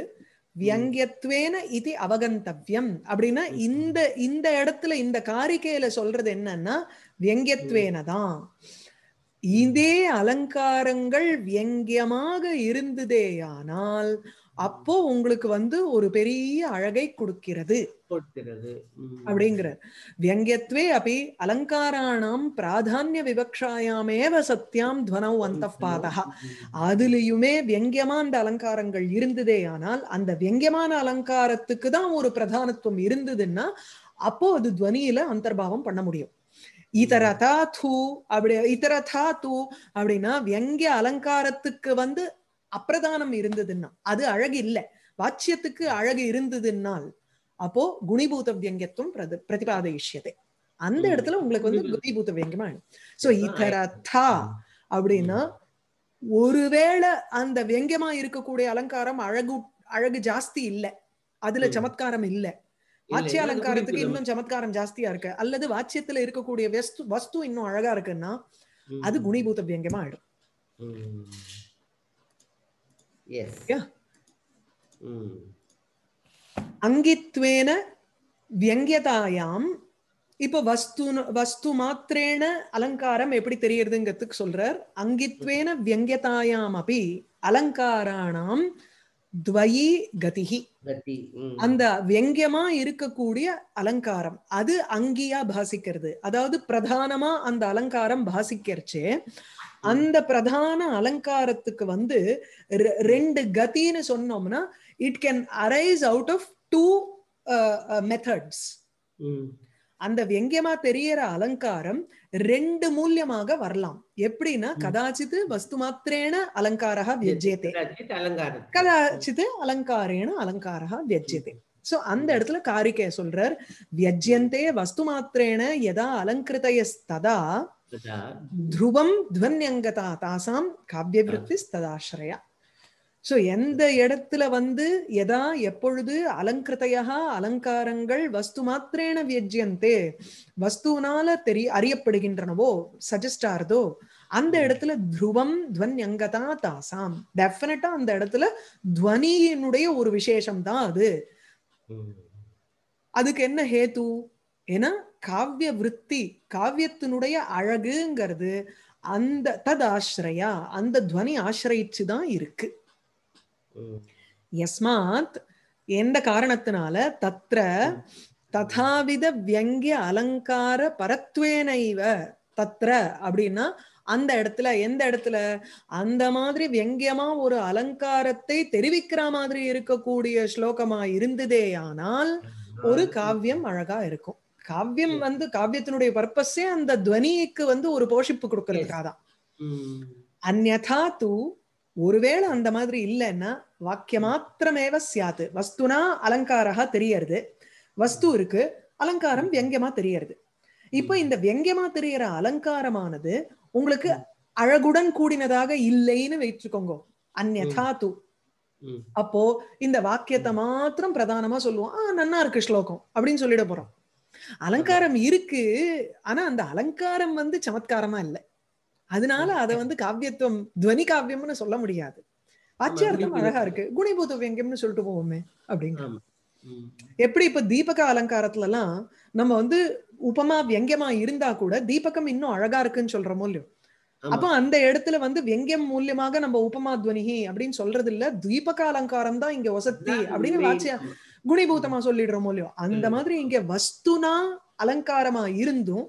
வியங்கியத்வேன இது அவகந்தவியம் அப்படின்னா இந்த இந்த இடத்துல இந்த காரிக்கையில சொல்றது என்னன்னா வியங்கியத்வேனதான் இதே அலங்காரங்கள் வியங்கியமாக இருந்ததேயானால் அப்போ உங்களுக்கு வந்து ஒரு பெரிய அழகை கொடுக்கிறது அப்படிங்கிற வியங்கியத்வே அப்படி அலங்காராணாம் பிராதான்ய விவக்ஷாயாமேவ சத்தியாம் துவனம் அந்த பாதகா அதுலயுமே வியங்கியமா அந்த அலங்காரங்கள் இருந்ததே ஆனால் அந்த வியங்கியமான அலங்காரத்துக்கு தான் ஒரு பிரதானத்துவம் இருந்ததுன்னா அப்போ அது துவனியில அந்தர்பாவம் பண்ண முடியும் இதரதா தூ அப்படி இதரதா தூ அப்படின்னா வியங்கிய அலங்காரத்துக்கு வந்து அப்பிரதானம் இருந்ததுன்னா அது அழகு இல்லை வாச்சியத்துக்கு அழகு இருந்ததுன்னால் அப்போ குணிபூத வியங்கியத்துவம் பிரதிபாதிஷ்யதே அந்த இடத்துல உங்களுக்கு வந்து குணிபூத வியங்கியமா சோ இதரதா அப்படின்னா ஒருவேளை அந்த வியங்கியமா இருக்கக்கூடிய அலங்காரம் அழகு அழகு ஜாஸ்தி இல்லை அதுல சமத்காரம் இல்லை வாட்சிய அலங்காரத்துக்கு இன்னும் சமத்காரம் ஜாஸ்தியா இருக்கு அல்லது வாட்சியத்துல இருக்கக்கூடிய வஸ்து வஸ்து இன்னும் அழகா இருக்குன்னா அது குணிபூத வியங்கமா ஆயிடும் அங்கித்வேன வியங்கியதாயாம் இப்ப வஸ்து வஸ்து மாத்திரேன அலங்காரம் எப்படி தெரியறதுங்கிறதுக்கு சொல்றார் அங்கித்வேன வியங்கியதாயாம் அப்படி அலங்காராணாம் துவயி கதிகி அந்த வியங்கியமா இருக்கக்கூடிய அலங்காரம் அது அங்கியா பாசிக்கிறது அதாவது பிரதானமா அந்த அலங்காரம் பாசிக்கிறச்சு அந்த பிரதான அலங்காரத்துக்கு வந்து ரெண்டு கத்தின்னு சொன்னோம்னா it can arise out of two methods அந்த வியங்கியமா தெரியற அலங்காரம் ரெண்டு மூல்யமாக வரலாம் எப்படின்னா கதாச்சித் வஸ்து மாத்திரேன அலங்காரா வியஜ்யத்தை கதாச்சித் அலங்காரேன அலங்காரா வியஜ்யத்தை சோ அந்த இடத்துல காரிக்கே சொல்றார் வியஜ்யந்தே வஸ்து மாத்திரேன எதா அலங்கிருதயஸ்ததா ध्रुवं ध्वन्यङ्गता तासां काव्यवृत्तिस्तदाश्रया சோ எந்த இடத்துல வந்து எதா எப்பொழுது அலங்கிருத்தையா அலங்காரங்கள் வஸ்து மாத்திரேன வியஜ்யந்தே வஸ்துனால தெரிய அறியப்படுகின்றனவோ சஜஸ்ட் ஆறுதோ அந்த இடத்துல துருவம் துவன்யங்கதா தாசாம் டெஃபினட்டா அந்த இடத்துல துவனியினுடைய ஒரு விசேஷம் தான் அது அதுக்கு என்ன ஹேத்து ஏன்னா காவிய விற்பி காவியத்தினுடைய அழகுங்கிறது அந்த தத் ஆசிரியா அந்த துவனி ஆசிரயிச்சு தான் இருக்கு யஸ்மாத் எந்த காரணத்தினால தத்ர ததாவித வியங்கிய அலங்கார பரத்வேனைவ தத்ர அப்படின்னா அந்த இடத்துல எந்த இடத்துல அந்த மாதிரி வியங்கியமா ஒரு அலங்காரத்தை தெரிவிக்கிற மாதிரி இருக்கக்கூடிய ஸ்லோகமா இருந்ததேயானால் ஒரு காவியம் அழகா இருக்கும் காவியம் வந்து காவியத்தினுடைய பர்பஸே அந்த துவனிக்கு வந்து ஒரு போஷிப்பு கொடுக்கறதுக்காக தான் அந்நதா தூ ஒருவேளை அந்த மாதிரி இல்லைன்னா வாக்கியமாத்திரமேவ சியாத்து வஸ்துனா அலங்காரா தெரியறது வஸ்து இருக்கு அலங்காரம் வியங்கியமா தெரியறது இப்ப இந்த வியங்கியமா தெரியற அலங்காரமானது உங்களுக்கு அழகுடன் கூடினதாக இல்லைன்னு வைச்சுக்கோங்க அந்நதா தூ அப்போ இந்த வாக்கியத்தை மாத்திரம் பிரதானமா சொல்லுவோம் ஆஹ் நன்னா இருக்கு ஸ்லோகம் அப்படின்னு சொல்லிட போறோம் அலங்காரம் இருக்கு ஆனா அந்த அலங்காரம் வந்து சமத்காரமா இல்லை அதனால அதை வந்து காவியத்துவம் துவனி காவியம்னு சொல்ல முடியாது ஆச்சியார்த்தம் அழகா இருக்கு குணிபூத வியங்கம்னு சொல்லிட்டு போவோமே அப்படிங்கிற எப்படி இப்ப தீபக அலங்காரத்துல எல்லாம் நம்ம வந்து உபமா வியங்கமா இருந்தா கூட தீபகம் இன்னும் அழகா இருக்குன்னு சொல்ற மூலியம் அப்ப அந்த இடத்துல வந்து வெங்கியம் மூலியமாக நம்ம உபமா துவனிகி அப்படின்னு சொல்றது இல்ல தீபக அலங்காரம் தான் இங்க வசத்தி அப்படின்னு வாட்சிய குணிபூதமா சொல்லிடுறோம் மூலியம் அந்த மாதிரி இங்க வஸ்துனா அலங்காரமா இருந்தும்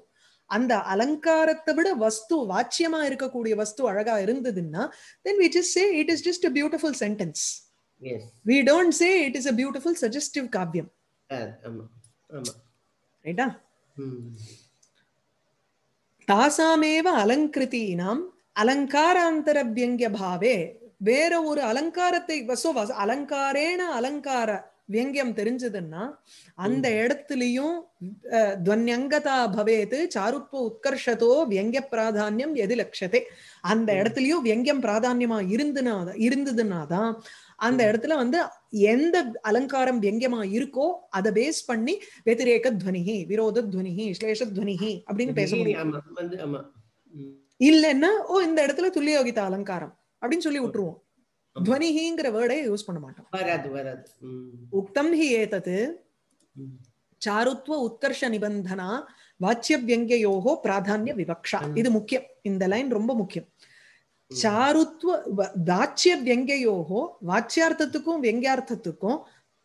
அந்த அலங்காரத்தை விட வஸ்து வாட்சியமா இருக்கக்கூடிய வஸ்து அழகா இருந்ததுன்னா then we just say it is just beautiful sentence we don't say it is a beautiful suggestive காவியம் ரைட்டா தாசாமேவ அலங்கிருத்தீனாம் அலங்காராந்தரபியங்கிய பாவே வேற ஒரு அலங்காரத்தை அலங்காரேன அலங்கார வியங்கியம் தெரிஞ்சதுன்னா அந்த இடத்துலயும் துவன்யங்கதா பவேத்து சாருப்ப உத்கர்ஷதோ வியங்கிய பிராதானியம் எது லட்சத்தை அந்த இடத்துலயும் வியங்கியம் பிராதானியமா இருந்துனா இருந்ததுனாதான் அந்த இடத்துல வந்து எந்த அலங்காரம் வியங்கியமா இருக்கோ அதை பேஸ் பண்ணி வெத்திரேக துவனிகி விரோத துவனிகி ஸ்லேஷ துவனிகி அப்படின்னு பேச முடியும் இல்லைன்னா ஓ இந்த இடத்துல துல்லியோகிதா அலங்காரம் அப்படின்னு சொல்லி விட்டுருவோம் துவனிஹிங்கிற வேர்டே யூஸ் பண்ண மாட்டோம் வராது வராது உக்தம் ஹி ஏதத் சாருத்வ உத்கர்ஷ நிபந்தனா வாச்சிய வாச்சியவியங்கயோகோ பிராதானிய விவக்ஷா இது முக்கியம் இந்த லைன் ரொம்ப முக்கியம் சாருத்வ வாச்சிய வியங்கயோகோ வாச்சியார்த்தத்துக்கும் வியங்கியார்த்தத்துக்கும்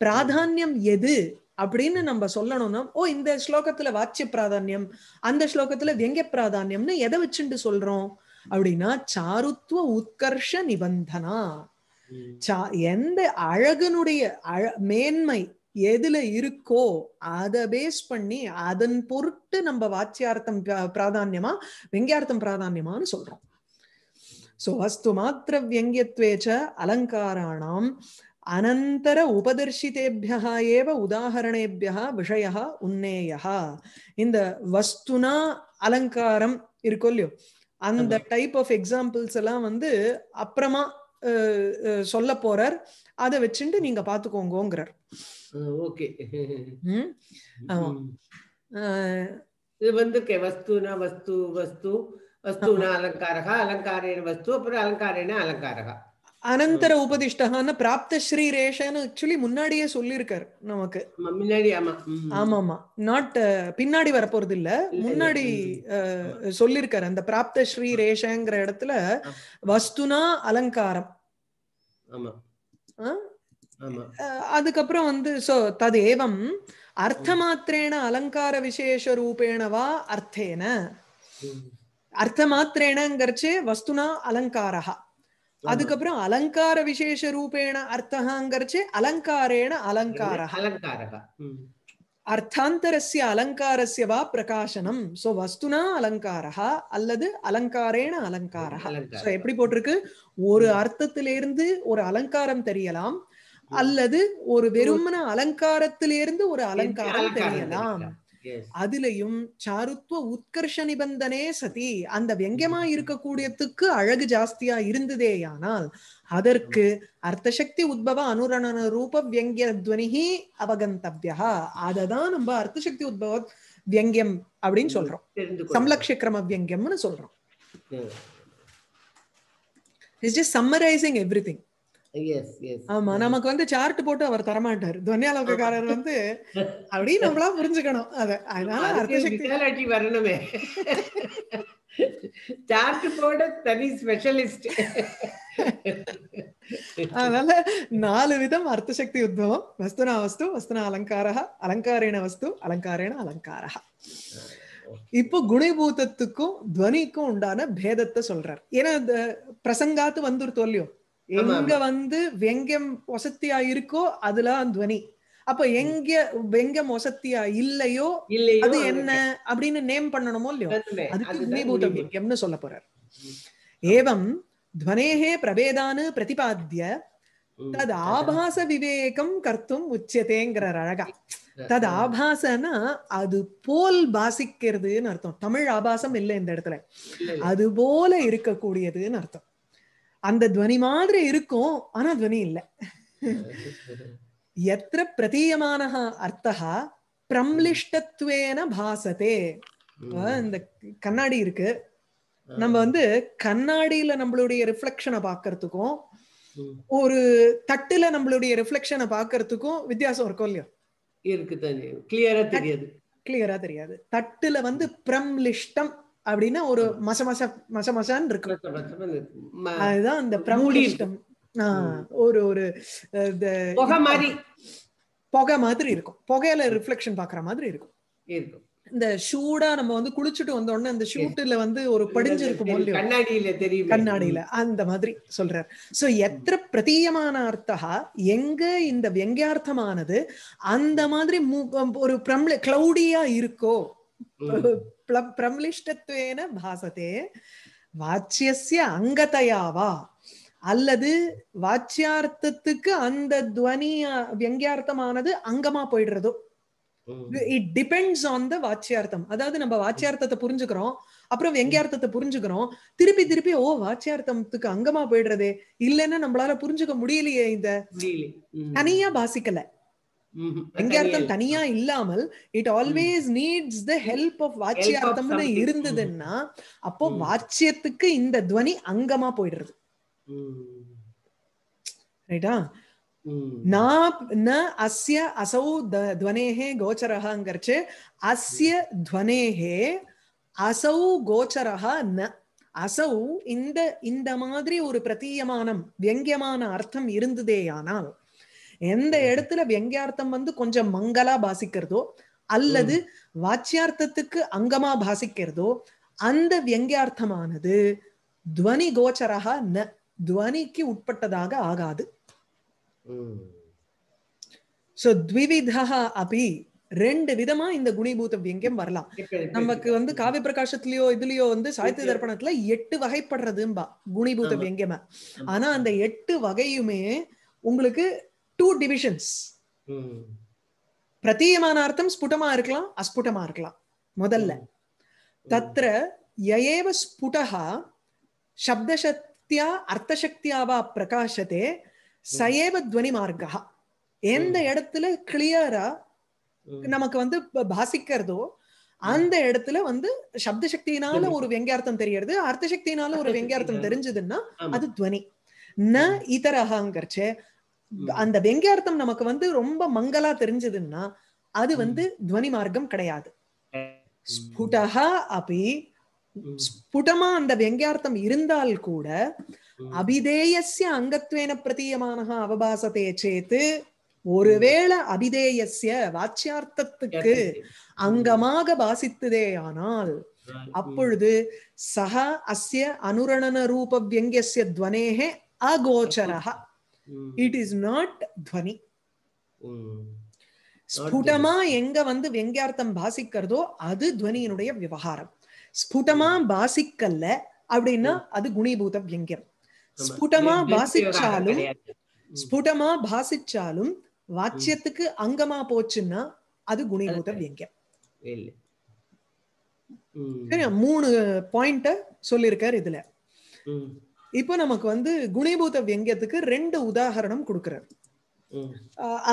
பிராதானியம் எது அப்படின்னு நம்ம சொல்லணும்னா ஓ இந்த ஸ்லோகத்துல வாச்சிய பிராதான்யம் அந்த ஸ்லோகத்துல வியங்க பிராதான்யம்னு எதை வச்சுட்டு சொல்றோம் அப்படின்னா சாருத்வ உத்கர்ஷ நிபந்தனா எந்த அழகனுடைய மேன்மை எதுல இருக்கோ அதை பேஸ் பண்ணி அதன் பொருட்டு நம்ம வாச்சியார்த்தம் பிராதான்யமா வெங்கியார்த்தம் பிராதான்யமானு சொல்றோம் சோ வஸ்து மாத்திர வியங்கியத்வேச்ச அலங்காராணாம் அனந்தர உபதர்ஷிதேபியா ஏவ உதாகரணேபியா விஷய உன்னேயா இந்த வஸ்துனா அலங்காரம் இருக்கும் இல்லையோ அந்த டைப் ஆஃப் எக்ஸாம்பிள்ஸ் எல்லாம் வந்து அப்புறமா சொல்ல போறார் அதை வச்சுட்டு நீங்க பாத்துக்கோங்கிறார் ஓகே இது வந்து வஸ்துனா வஸ்து வஸ்து வஸ்துனா அலங்காரக அலங்காரேன வஸ்து அப்புறம் அலங்காரேன அலங்காரக அனந்தர உபதிஷ்டகான பிராப்த ஸ்ரீ ஸ்ரீரேஷன்னு ஆக்சுவலி முன்னாடியே சொல்லியிருக்காரு நமக்கு முன்னாடி ஆமா ஆமா ஆமா நாட் பின்னாடி வரப்போறது இல்ல முன்னாடி சொல்லியிருக்காரு அந்த பிராப்த ஸ்ரீரேஷங்கிற இடத்துல வஸ்துனா அலங்காரம் அதுக்கப்புறம் வந்து சோ தது ஏவம் மாத்திரேன அலங்கார விசேஷ ரூபேணவா அர்த்தேன அர்த்த மாத்திரேனங்கிறச்சு வஸ்துனா அலங்காரா அதுக்கப்புறம் அலங்கார விசேஷ ரூபேண அர்த்தகாங்கிறச்சு அலங்காரேன அலங்காரா அலங்காரா அர்த்தாந்தரஸ்ய அலங்காரஸ்ய வா பிரகாசனம் சோ வஸ்துனா அலங்காரா அல்லது அலங்காரேன அலங்காரா சோ எப்படி போட்டிருக்கு ஒரு அர்த்தத்திலிருந்து ஒரு அலங்காரம் தெரியலாம் அல்லது ஒரு வெறுமன அலங்காரத்திலிருந்து ஒரு அலங்காரம் தெரியலாம் அதுலயும் சாருத்துவ உத்கர்ஷ நிபந்தனே சதி அந்த வெங்கமா இருக்கக்கூடியத்துக்கு அழகு ஜாஸ்தியா இருந்ததேயானால் அதற்கு அர்த்தசக்தி உத்பவ அனுரணன ரூப வியங்கிய துவனிகி அவகந்தவ்யா அததான் நம்ம அர்த்தசக்தி உத்பவ வியங்கியம் அப்படின்னு சொல்றோம் சம்லக்ஷக்கிரம வியங்கியம்னு சொல்றோம் it's just summarizing everything ஆமா நமக்கு வந்து சார்ட் போட்டு அவர் தரமாட்டார் துவன்யாலோகக்காரர் வந்து அப்படின்னு நம்மளா புரிஞ்சுக்கணும் அத அதனால அர்த்தசக்தி வரணுமே சார்ட் போட தனி ஸ்பெஷலிஸ்ட் அதனால நாலு விதம் அர்த்தசக்தி உத்தவம் வஸ்துனா வஸ்து வஸ்துனா அலங்காரா அலங்காரேன வஸ்து அலங்காரேன அலங்காரா இப்போ குணிபூதத்துக்கும் துவனிக்கும் உண்டான பேதத்தை சொல்றார் ஏன்னா பிரசங்காத்து வந்துரு தோல்லியும் எங்க வந்து வெங்கம் வசத்தியா இருக்கோ அதுல துவனி அப்ப எங்க வெங்கம் ஒசத்தியா இல்லையோ அது என்ன அப்படின்னு நேம் பண்ணணுமோ இல்லையோ அதுக்கு வெங்கம்னு சொல்ல போறார் ஏவம் துவனேகே பிரபேதானு பிரதிபாத்திய தது ஆபாச விவேகம் கர்த்தும் உச்சதேங்கிற அழகா தது ஆபாசனா அது போல் பாசிக்கிறதுன்னு அர்த்தம் தமிழ் ஆபாசம் இல்லை இந்த இடத்துல அது போல இருக்கக்கூடியதுன்னு அர்த்தம் அந்த துவனி மாதிரி இருக்கும் ஆனா துவனி இல்லை (laughs) எத்திர பிரதீயமான அர்த்தம் பிரம்லிஷ்டத்துவேன பாசத்தே இந்த கண்ணாடி இருக்கு நம்ம வந்து கண்ணாடியில நம்மளுடைய ரிஃப்ளெக்ஷனை பாக்குறதுக்கும் ஒரு தட்டுல நம்மளுடைய ரிஃப்ளெக்ஷனை பாக்குறதுக்கும் வித்தியாசம் இருக்கும் இல்லையா இருக்கு கிளியரா தெரியாது கிளியரா தெரியாது தட்டுல வந்து பிரம்லிஷ்டம் அப்படின்னா ஒரு மச மச மச மசான்னு இருக்கும் அதுதான் அந்த பிரம்மலிஷ்டம் ஒரு ஒரு புகை மாதிரி இருக்கும் புகையில ரிஃப்ளெக்ஷன் பாக்குற மாதிரி இருக்கும் இந்த ஷூடா நம்ம வந்து குளிச்சுட்டு வந்த உடனே அந்த ஷூட்டுல வந்து ஒரு படிஞ்சிருக்கும் கண்ணாடியில தெரியும் கண்ணாடியில அந்த மாதிரி சொல்றாரு சோ எத்திர பிரதீயமான அர்த்தா எங்க இந்த வியங்கியார்த்தமானது அந்த மாதிரி ஒரு பிரம்ல கிளவுடியா இருக்கோ பிரம்லிஷ்டத்துவேன பாசதே வாச்சியசிய அங்கதையாவா அல்லது வாச்சியார்த்தத்துக்கு அந்த துவனி வியங்கியார்த்தமானது அங்கமா போயிடுறதோ இட் டிபெண்ட்ஸ் ஆன் த வாச்சியார்த்தம் அதாவது நம்ம வாச்சியார்த்தத்தை புரிஞ்சுக்கிறோம் அப்புறம் வெங்கியார்த்தத்தை புரிஞ்சுக்கிறோம் திருப்பி திருப்பி ஓ வாச்சியார்த்தத்துக்கு அங்கமா போயிடுறதே இல்லைன்னா நம்மளால புரிஞ்சுக்க முடியலையே இந்த தனியா பாசிக்கல அங்கார்த்தம் தனியா இல்லாமல் it always needs the help of வாட்சியார்த்தம்னு இருந்ததுன்னா அப்போ வாட்சியத்துக்கு இந்த துவனி அங்கமா போயிடுறது ரைட்டா ந அஸ்ய அசௌ துவனேஹே கோச்சரஹங்கிறச்சு அஸ்ய துவனேஹே அசௌ கோச்சரஹ ந அசௌ இந்த இந்த மாதிரி ஒரு பிரதீயமானம் வியங்கியமான அர்த்தம் இருந்ததேயானால் ஆனால் எந்த இடத்துல வியங்கியார்த்தம் வந்து கொஞ்சம் மங்களா பாசிக்கிறதோ அல்லது வாச்சியார்த்தத்துக்கு அங்கமா பாசிக்கிறதோ அந்த வியங்கியார்த்தமானது துவனி கோச்சரகா ந துவனிக்கு உட்பட்டதாக ஆகாது சோ த்விவிதா அபி ரெண்டு விதமா இந்த குணிபூத வியங்கியம் வரலாம் நமக்கு வந்து காவிய பிரகாசத்திலயோ இதுலயோ வந்து சாகித்ய தர்ப்பணத்துல எட்டு வகைப்படுறதும்பா குணிபூத வியங்கியம ஆனா அந்த எட்டு வகையுமே உங்களுக்கு டூ டிவிஷன்ஸ் பிரதீயமானார்த்தம் ஸ்புடமா இருக்கலாம் அஸ்புடமா இருக்கலாம் முதல்ல தத்ர யஏவ ஸ்புடஹா சப்தசக்தியா அர்த்தசக்தியா வா பிரகாசத்தே சயேவ துவனி மார்க்கா எந்த இடத்துல கிளியரா நமக்கு வந்து பாசிக்கிறதோ அந்த இடத்துல வந்து சப்த சக்தியினால ஒரு வெங்கார்த்தம் தெரியறது அர்த்த சக்தியினால ஒரு வெங்கார்த்தம் தெரிஞ்சதுன்னா அது துவனி ந இதரகாங்கர்ச்சே அந்த வெங்கார்த்தம் நமக்கு வந்து ரொம்ப மங்கலா தெரிஞ்சதுன்னா அது வந்து துவனி மார்க்கம் கிடையாது ஸ்புடகா அபி ஸ்புடமா அந்த வெங்கார்த்தம் இருந்தால் கூட அபிதேயசிய அங்கத்வேன பிரதீயமான அவபாசத்தை சேர்த்து ஒருவேளை அபிதேயசிய வாச்சியார்த்தத்துக்கு அங்கமாக பாசித்ததே ஆனால் அப்பொழுது சஹ அஸ்ய அனுரணன ரூப வியங்கிய துவனேகே அகோச்சரஹா இட் இஸ் நாட் துவனி ஸ்புடமா எங்க வந்து வெங்கியார்த்தம் பாசிக்கிறதோ அது துவனியினுடைய விவகாரம் ஸ்புடமா பாசிக்கல்ல அப்படின்னா அது குணிபூத வியங்கியம் ஸ்புடமா பாசிச்சாலும் ஸ்புடமா பாசிச்சாலும் வாச்சியத்துக்கு அங்கமா போச்சுன்னா அது குணிபூத வியங்கியம் மூணு பாயிண்ட சொல்லிருக்காரு இதுல இப்போ நமக்கு வந்து குணீபூத வியங்கியத்துக்கு ரெண்டு உதாகரணம் கொடுக்கிறார்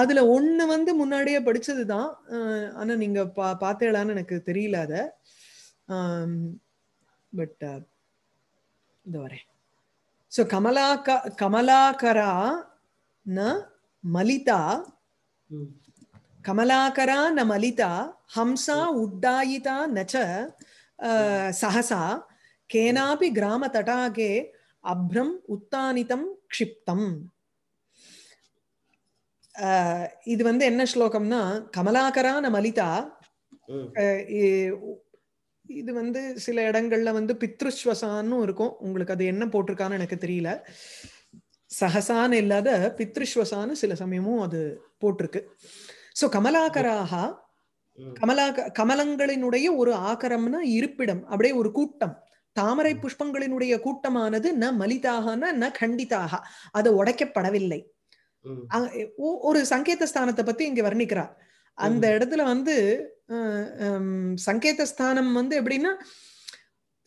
அதுல ஒண்ணு வந்து முன்னாடியே படிச்சதுதான் ஆனா நீங்க பா பார்த்தேலான்னு எனக்கு தெரியல அத பட் இந்த வரேன் ஸோ கமலாக்க கமலாகரா ந மலிதா கமலாகரா ந மலிதா ஹம்சா உட்டாயிதா நச்ச சஹசா கேனாபி கிராம தடாகே அப்ரம் உத்தானிதம் கஷிப்தம் இது வந்து என்ன ஸ்லோகம்னா கமலாகரான மலிதா இது வந்து சில இடங்கள்ல வந்து பித்ருஸ்வசான்னு இருக்கும் உங்களுக்கு அது என்ன போட்டிருக்கான்னு எனக்கு தெரியல சஹசான்னு இல்லாத பித்ருஸ்வசான்னு சில சமயமும் அது போட்டிருக்கு சோ கமலாகராக கமலா கமலங்களினுடைய ஒரு ஆக்கரம்னா இருப்பிடம் அப்படியே ஒரு கூட்டம் தாமரை புஷ்பங்களினுடைய கூட்டமானது ந மலிதாகன ந கண்டிதாக அது உடைக்கப்படவில்லை ஒரு சங்கேதஸ்தானத்தை பத்தி இங்க வர்ணிக்கிறார் அந்த இடத்துல வந்து சங்கேதஸ்தானம் வந்து எப்படின்னா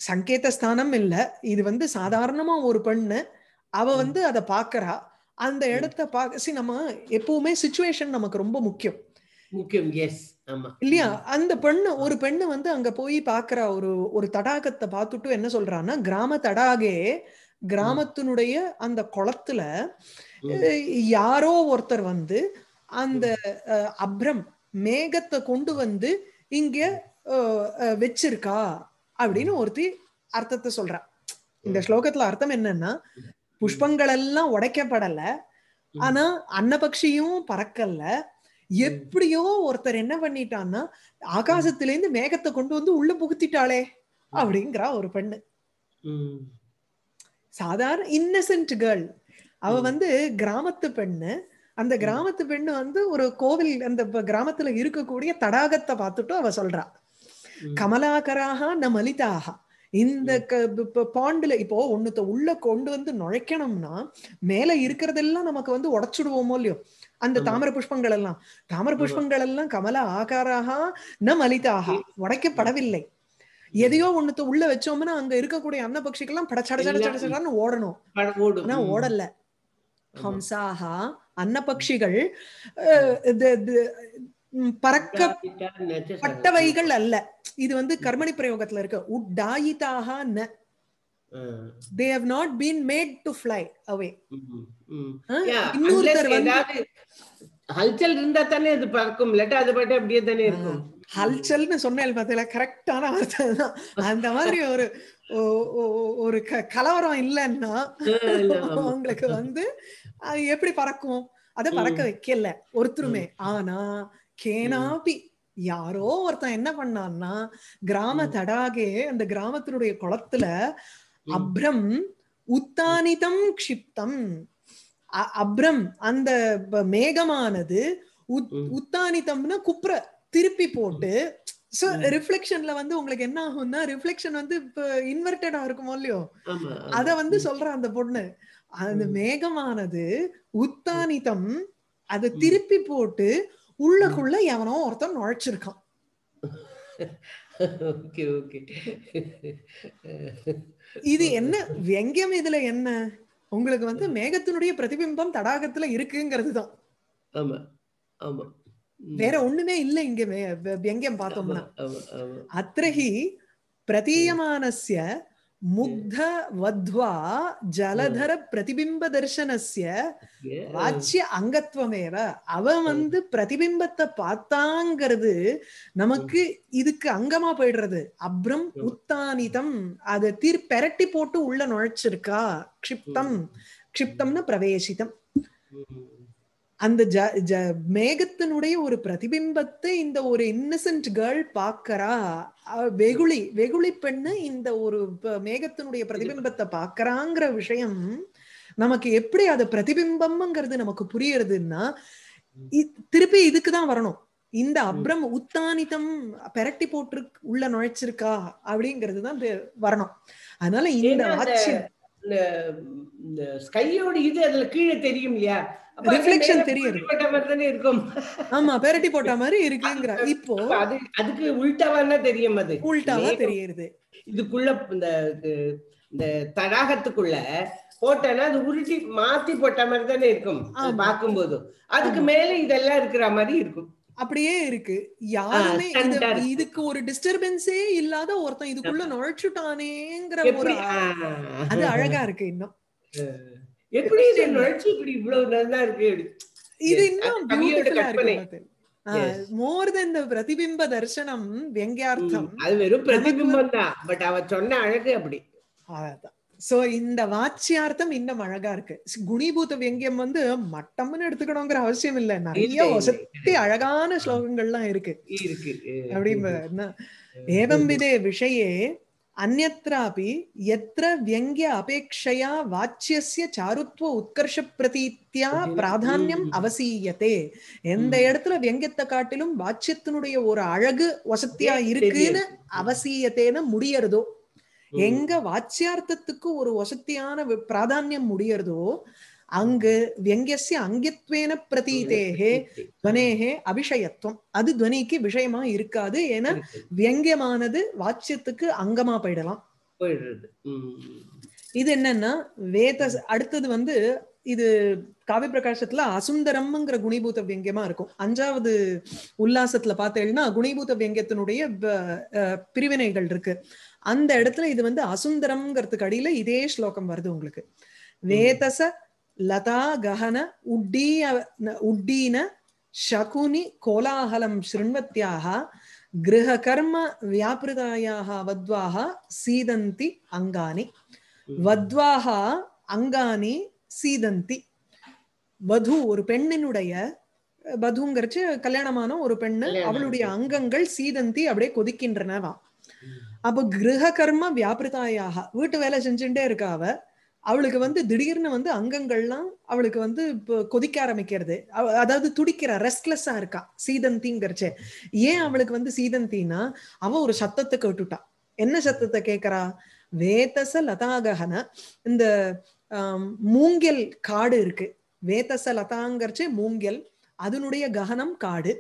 சங்கேதஸ்தானம் இல்ல இது வந்து சாதாரணமா ஒரு பெண்ணு அவ வந்து அதை பாக்குறா அந்த இடத்த பார்க்க நம்ம எப்பவுமே சுச்சுவேஷன் நமக்கு ரொம்ப முக்கியம் முக்கியம் எஸ் ஆமா இல்லையா அந்த பெண்ணு ஒரு பெண்ணு வந்து அங்க போய் பாக்குற ஒரு ஒரு தடாகத்தை பார்த்துட்டு என்ன சொல்றான்னா கிராம தடாகே கிராமத்தினுடைய அந்த குளத்துல யாரோ ஒருத்தர் வந்து அந்த அப்ரம் மேகத்தை கொண்டு வந்து இங்க வச்சிருக்கா அப்படின்னு ஒருத்தி அர்த்தத்தை சொல்றா இந்த ஸ்லோகத்துல அர்த்தம் என்னன்னா புஷ்பங்கள் எல்லாம் உடைக்கப்படல ஆனா அன்னபக்ஷியும் பறக்கல எப்படியோ ஒருத்தர் என்ன பண்ணிட்டான்னா ஆகாசத்துல இருந்து மேகத்தை கொண்டு வந்து உள்ள புகுத்திட்டாளே அப்படிங்கிறா ஒரு பெண்ணு சாதாரண இன்னசென்ட் கேர்ள் அவ வந்து கிராமத்து பெண்ணு அந்த கிராமத்து பெண்ணு வந்து ஒரு கோவில் அந்த கிராமத்துல இருக்கக்கூடிய தடாகத்தை பார்த்துட்டு அவ சொல்றா கமலாகராக ந மலிதாக இந்த பாண்டுல இப்போ ஒண்ணுத்த உள்ள கொண்டு வந்து நுழைக்கணும்னா மேல இருக்கிறதெல்லாம் நமக்கு வந்து உடைச்சிடுவோமோ இல்லையோ அந்த தாமர புஷ்பங்கள் எல்லாம் தாமர புஷ்பங்கள் எல்லாம் கமல ஆகாராக ந மலிதாக உடைக்கப்படவில்லை எதையோ ஒண்ணுத்த உள்ள வச்சோம்னா அங்க இருக்கக்கூடிய அன்ன பட்சிக்கெல்லாம் படச்சடச்சடச்சடன்னு ஓடணும் ஆனா ஓடல ஹம்சாகா அன்ன பட்சிகள் பட்டவைகள் அல்ல இது வந்து கர்மணி பிரயோகத்துல இருக்கு உட்டாயிதாக ந they have not been made to fly away இன்னொருத்தர் வந்து ஹல்ச்சல் இருந்தா தானே அது பறக்கும் இல்லாட்டா அது பாட்டு அப்படியே தானே இருக்கும் ஹல்ச்சல்னு சொன்னேன் பார்த்தீங்களா கரெக்டான வார்த்தை தான் அந்த மாதிரி ஒரு ஒரு கலவரம் இல்லைன்னா அவங்களுக்கு வந்து அது எப்படி பறக்கும் அதை பறக்க வைக்கல ஒருத்தருமே ஆனா கேனாபி யாரோ ஒருத்தன் என்ன பண்ணான்னா கிராம தடாகே அந்த கிராமத்தினுடைய குளத்துல அப்ரம் உத்தானிதம் க்ஷிப்தம் அப்ரம் அந்த மேகமானது உத்தானிதம்னா குப்ர திருப்பி போட்டு சோ ரிஃப்ளெக்ஷன்ல வந்து உங்களுக்கு என்ன ஆகும்னா ரிஃப்ளெக்ஷன் வந்து இப்ப இன்வெர்டடா இருக்குமோ இல்லையோ அத வந்து சொல்ற அந்த பொண்ணு அந்த மேகமானது உத்தானிதம் அத திருப்பி போட்டு உள்ளக்குள்ள எவனோ ஒருத்தன் நுழைச்சிருக்கான் (laughs) ஓகே ஓகே இது என்ன வெங்கம் (laughs) இதுல என்ன உங்களுக்கு வந்து மேகத்தினுடைய பிரதிபிம்பம் தடாகத்துல இருக்குங்கிறது தான் ஆமா ஆமா வேற ஒண்ணுமே இல்ல இங்க வெங்கம் பார்த்தோம்னா அத்திரகி பிரதீயமானஸ்ய முக்த வத்வா ஜலதர பிரதிபிம்ப ದರ್ಶನಸ್ಯ வாட்சிய அங்கத்துவமேவ அவன் வந்து பிரதிபிம்பத்தை பார்த்தாங்கிறது நமக்கு இதுக்கு அங்கமா போயிடுறது அப்புறம் உத்தானிதம் அது தீர் பெரட்டி போட்டு உள்ள நுழைச்சிருக்கா க்ஷிப்தம் க்ஷிப்தம்னு பிரவேசிதம் அந்த ஜ ஜ மேகத்தினுடைய ஒரு பிரதிபிம்பத்தை இந்த ஒரு இன்னசென்ட் கேர்ள் பாக்கறா வெகுளி வெகுளி பெண்ணு இந்த ஒரு மேகத்தினுடைய பிரதிபிம்பத்தை பாக்குறாங்கிற விஷயம் நமக்கு எப்படி அது பிரதிபிம்பம்ங்கிறது நமக்கு புரியறதுன்னா திருப்பி இதுக்குதான் வரணும் இந்த அப்ரம் உத்தானிதம் பெரட்டி போட்டு உள்ள நுழைச்சிருக்கா அப்படிங்கிறது தான் வரணும் அதனால இந்த இந்த ஸ்கையோட இது அதுல கீழே தெரியும் இல்லையா ரிஃப்ளெக்ஷன் தெரியுது இருக்கும் ஆமா பெரட்டி போட்ட மாதிரி இருக்குங்கற இப்போ அது அதுக்கு உல்டாவான தெரியும் அது உல்டாவா தெரியுது இதுக்குள்ள இந்த இந்த தடாகத்துக்குள்ள போட்டனா அது உருட்டி மாத்தி போட்ட மாதிரி தானே இருக்கும் பார்க்கும்போது அதுக்கு மேல இதெல்லாம் இருக்கிற மாதிரி இருக்கும் அப்படியே இருக்கு யாருமே இதுக்கு ஒரு டிஸ்டர்பன்ஸே இல்லாத ஒருத்தன் இதுக்குள்ள நுழைச்சுட்டானேங்கிற ஒரு அது அழகா இருக்கு இன்னும் எப்படி இப்படி இவ்வளவு நல்லா இருக்கு இது இன்னும் மோர் தென் பிரதிபிம்ப தரிசனம் வெங்கியார்த்தம் அது வெறும் பிரதிபிம்பம் தான் பட் அவ சொன்ன அழகு அப்படி அதான் சோ இந்த வாட்சியார்த்தம் இன்னும் அழகா இருக்கு குணிபூத்த வெங்கியம் வந்து மட்டம்னு எடுத்துக்கணுங்கிற அவசியம் இல்ல நிறைய சக்தி அழகான ஸ்லோகங்கள்லாம் இருக்கு இருக்கு அப்படி ஏவம் விதே விஷயே అన్యత్రాపి எத்த వ్యంగ్య అపేక్షయా వాచ్యస్య சாருத்துவ ఉత్కర్ష ప్రతீத்யா ప్రాధాన్యం அவசியతే எந்த இடத்துல வியங்கத்தை காட்டிலும் வாச்சியத்தினுடைய ஒரு அழகு வசத்தியா இருக்குன்னு அவசியத்தேன்னு முடியறதோ எங்க வாச்சியார்த்தத்துக்கு ஒரு வசத்தியான பிராதானியம் முடியறதோ அங்கு வியங்கியசிய அங்கித்வேன பிரதீதேகே துவனேகே அபிஷயத்துவம் அது துவனிக்கு விஷயமா இருக்காது ஏன்னா வியங்கியமானது வாச்சியத்துக்கு அங்கமா போயிடலாம் போயிடுறது இது என்னன்னா வேத அடுத்தது வந்து இது காவிய பிரகாசத்துல அசுந்தரம்ங்கிற குணிபூத வியங்கியமா இருக்கும் அஞ்சாவது உல்லாசத்துல பாத்தீங்கன்னா குணிபூத வியங்கியத்தினுடைய பிரிவினைகள் இருக்கு அந்த இடத்துல இது வந்து அசுந்தரம்ங்கிறதுக்கு அடியில இதே ஸ்லோகம் வருது உங்களுக்கு வேதச லதா கஹன உட்டீய உட்டீன शकुनि கிரக கர்ம வியாபிருதாயாக வத்வாக சீதந்தி அங்கானி வத்வாக அங்கானி சீதந்தி வது ஒரு பெண்ணினுடைய வதுங்கிறச்சு கல்யாணமான ஒரு பெண்ணு அவளுடைய அங்கங்கள் சீதந்தி அப்படியே கொதிக்கின்றனவா அப்போ கிரக கர்ம வியாபிருதாயாக வீட்டு வேலை செஞ்சுட்டே இருக்காவ அவளுக்கு வந்து திடீர்னு வந்து அங்கங்கள்லாம் அவளுக்கு வந்து கொதிக்க ஆரம்பிக்கிறது அதாவது துடிக்கிற ரெஸ்ட்லெஸ்ஸா இருக்கா சீதந்திங்கிறச்சே ஏன் அவளுக்கு வந்து சீதந்தின்னா அவ ஒரு சத்தத்தை கேட்டுட்டா என்ன சத்தத்தை கேட்கறா வேதச லதாகன இந்த மூங்கில் காடு இருக்கு வேதச லதாங்கிறச்சே மூங்கில் அதனுடைய ககனம் காடு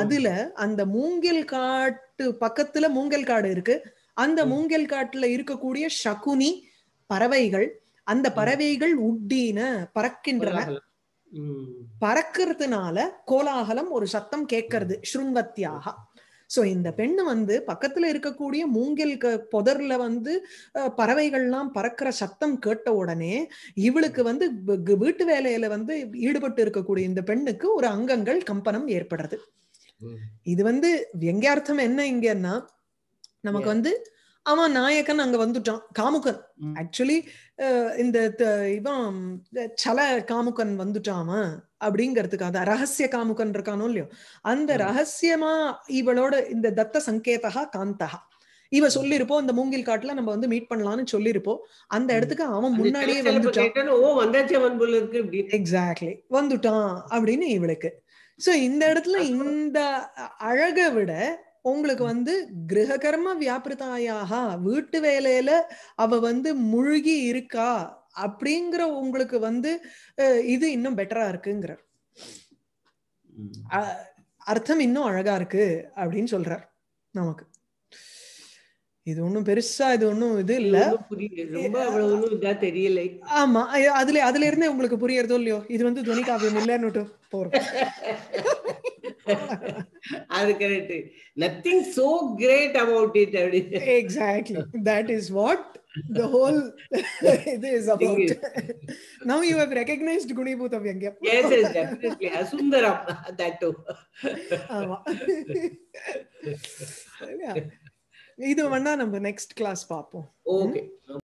அதுல அந்த மூங்கில் காட்டு பக்கத்துல மூங்கில் காடு இருக்கு அந்த மூங்கில் காட்டுல இருக்கக்கூடிய சகுனி பறவைகள் அந்த பறவைகள் உட்டின பறக்கின்றன பறக்கிறதுனால கோலாகலம் ஒரு சத்தம் கேட்கறது ஸ்ருங்கத்தியாக சோ இந்த பெண்ணு வந்து பக்கத்துல இருக்கக்கூடிய மூங்கில் புதர்ல வந்து பறவைகள்லாம் பறக்கிற சத்தம் கேட்ட உடனே இவளுக்கு வந்து வீட்டு வேலையில வந்து ஈடுபட்டு இருக்கக்கூடிய இந்த பெண்ணுக்கு ஒரு அங்கங்கள் கம்பனம் ஏற்படுறது இது வந்து அர்த்தம் என்ன இங்கன்னா நமக்கு வந்து அவன் நாயக்கன் அங்க வந்துட்டான் காமுகன் ஆக்சுவலி இந்த இவன் சல காமுகன் வந்துட்டான் அவன் அப்படிங்கிறதுக்காக ரகசிய காமுகன் இருக்கானோ இல்லையோ அந்த ரகசியமா இவளோட இந்த தத்த சங்கேதா காந்தகா இவ சொல்லிருப்போம் இந்த மூங்கில் காட்டுல நம்ம வந்து மீட் பண்ணலாம்னு சொல்லிருப்போம் அந்த இடத்துக்கு அவன் முன்னாடியே வந்துட்டான் ஓ எக்ஸாக்ட்லி வந்துட்டான் அப்படின்னு இவளுக்கு சோ இந்த இடத்துல இந்த அழக விட உங்களுக்கு வந்து கிரக கர்ம வியாபிரதாயாக வீட்டு வேலையில அவ வந்து முழுகி இருக்கா அப்படிங்கிற உங்களுக்கு வந்து இது இன்னும் பெட்டரா இருக்குங்கிறார் அர்த்தம் இன்னும் அழகா இருக்கு அப்படின்னு சொல்றார் நமக்கு இது ஒண்ணும் பெருசா இது ஒன்றும் இது இல்ல ரொம்ப தெரியல ஆமா அதுல அதுல இருந்தே உங்களுக்கு புரியறதோ இல்லையோ இது வந்து துணி காவியம் இல்லன்னுட்டு போறோம் அது correct nothing so great about it அப்படி exactly that is what the whole இது (laughs) is about now you have recognized guni bhutam yangyam yes yes definitely asundaram (laughs) ஆமா (laughs) இது வேணா நம்ம நெக்ஸ்ட் கிளாஸ் பார்ப்போம் ஓகே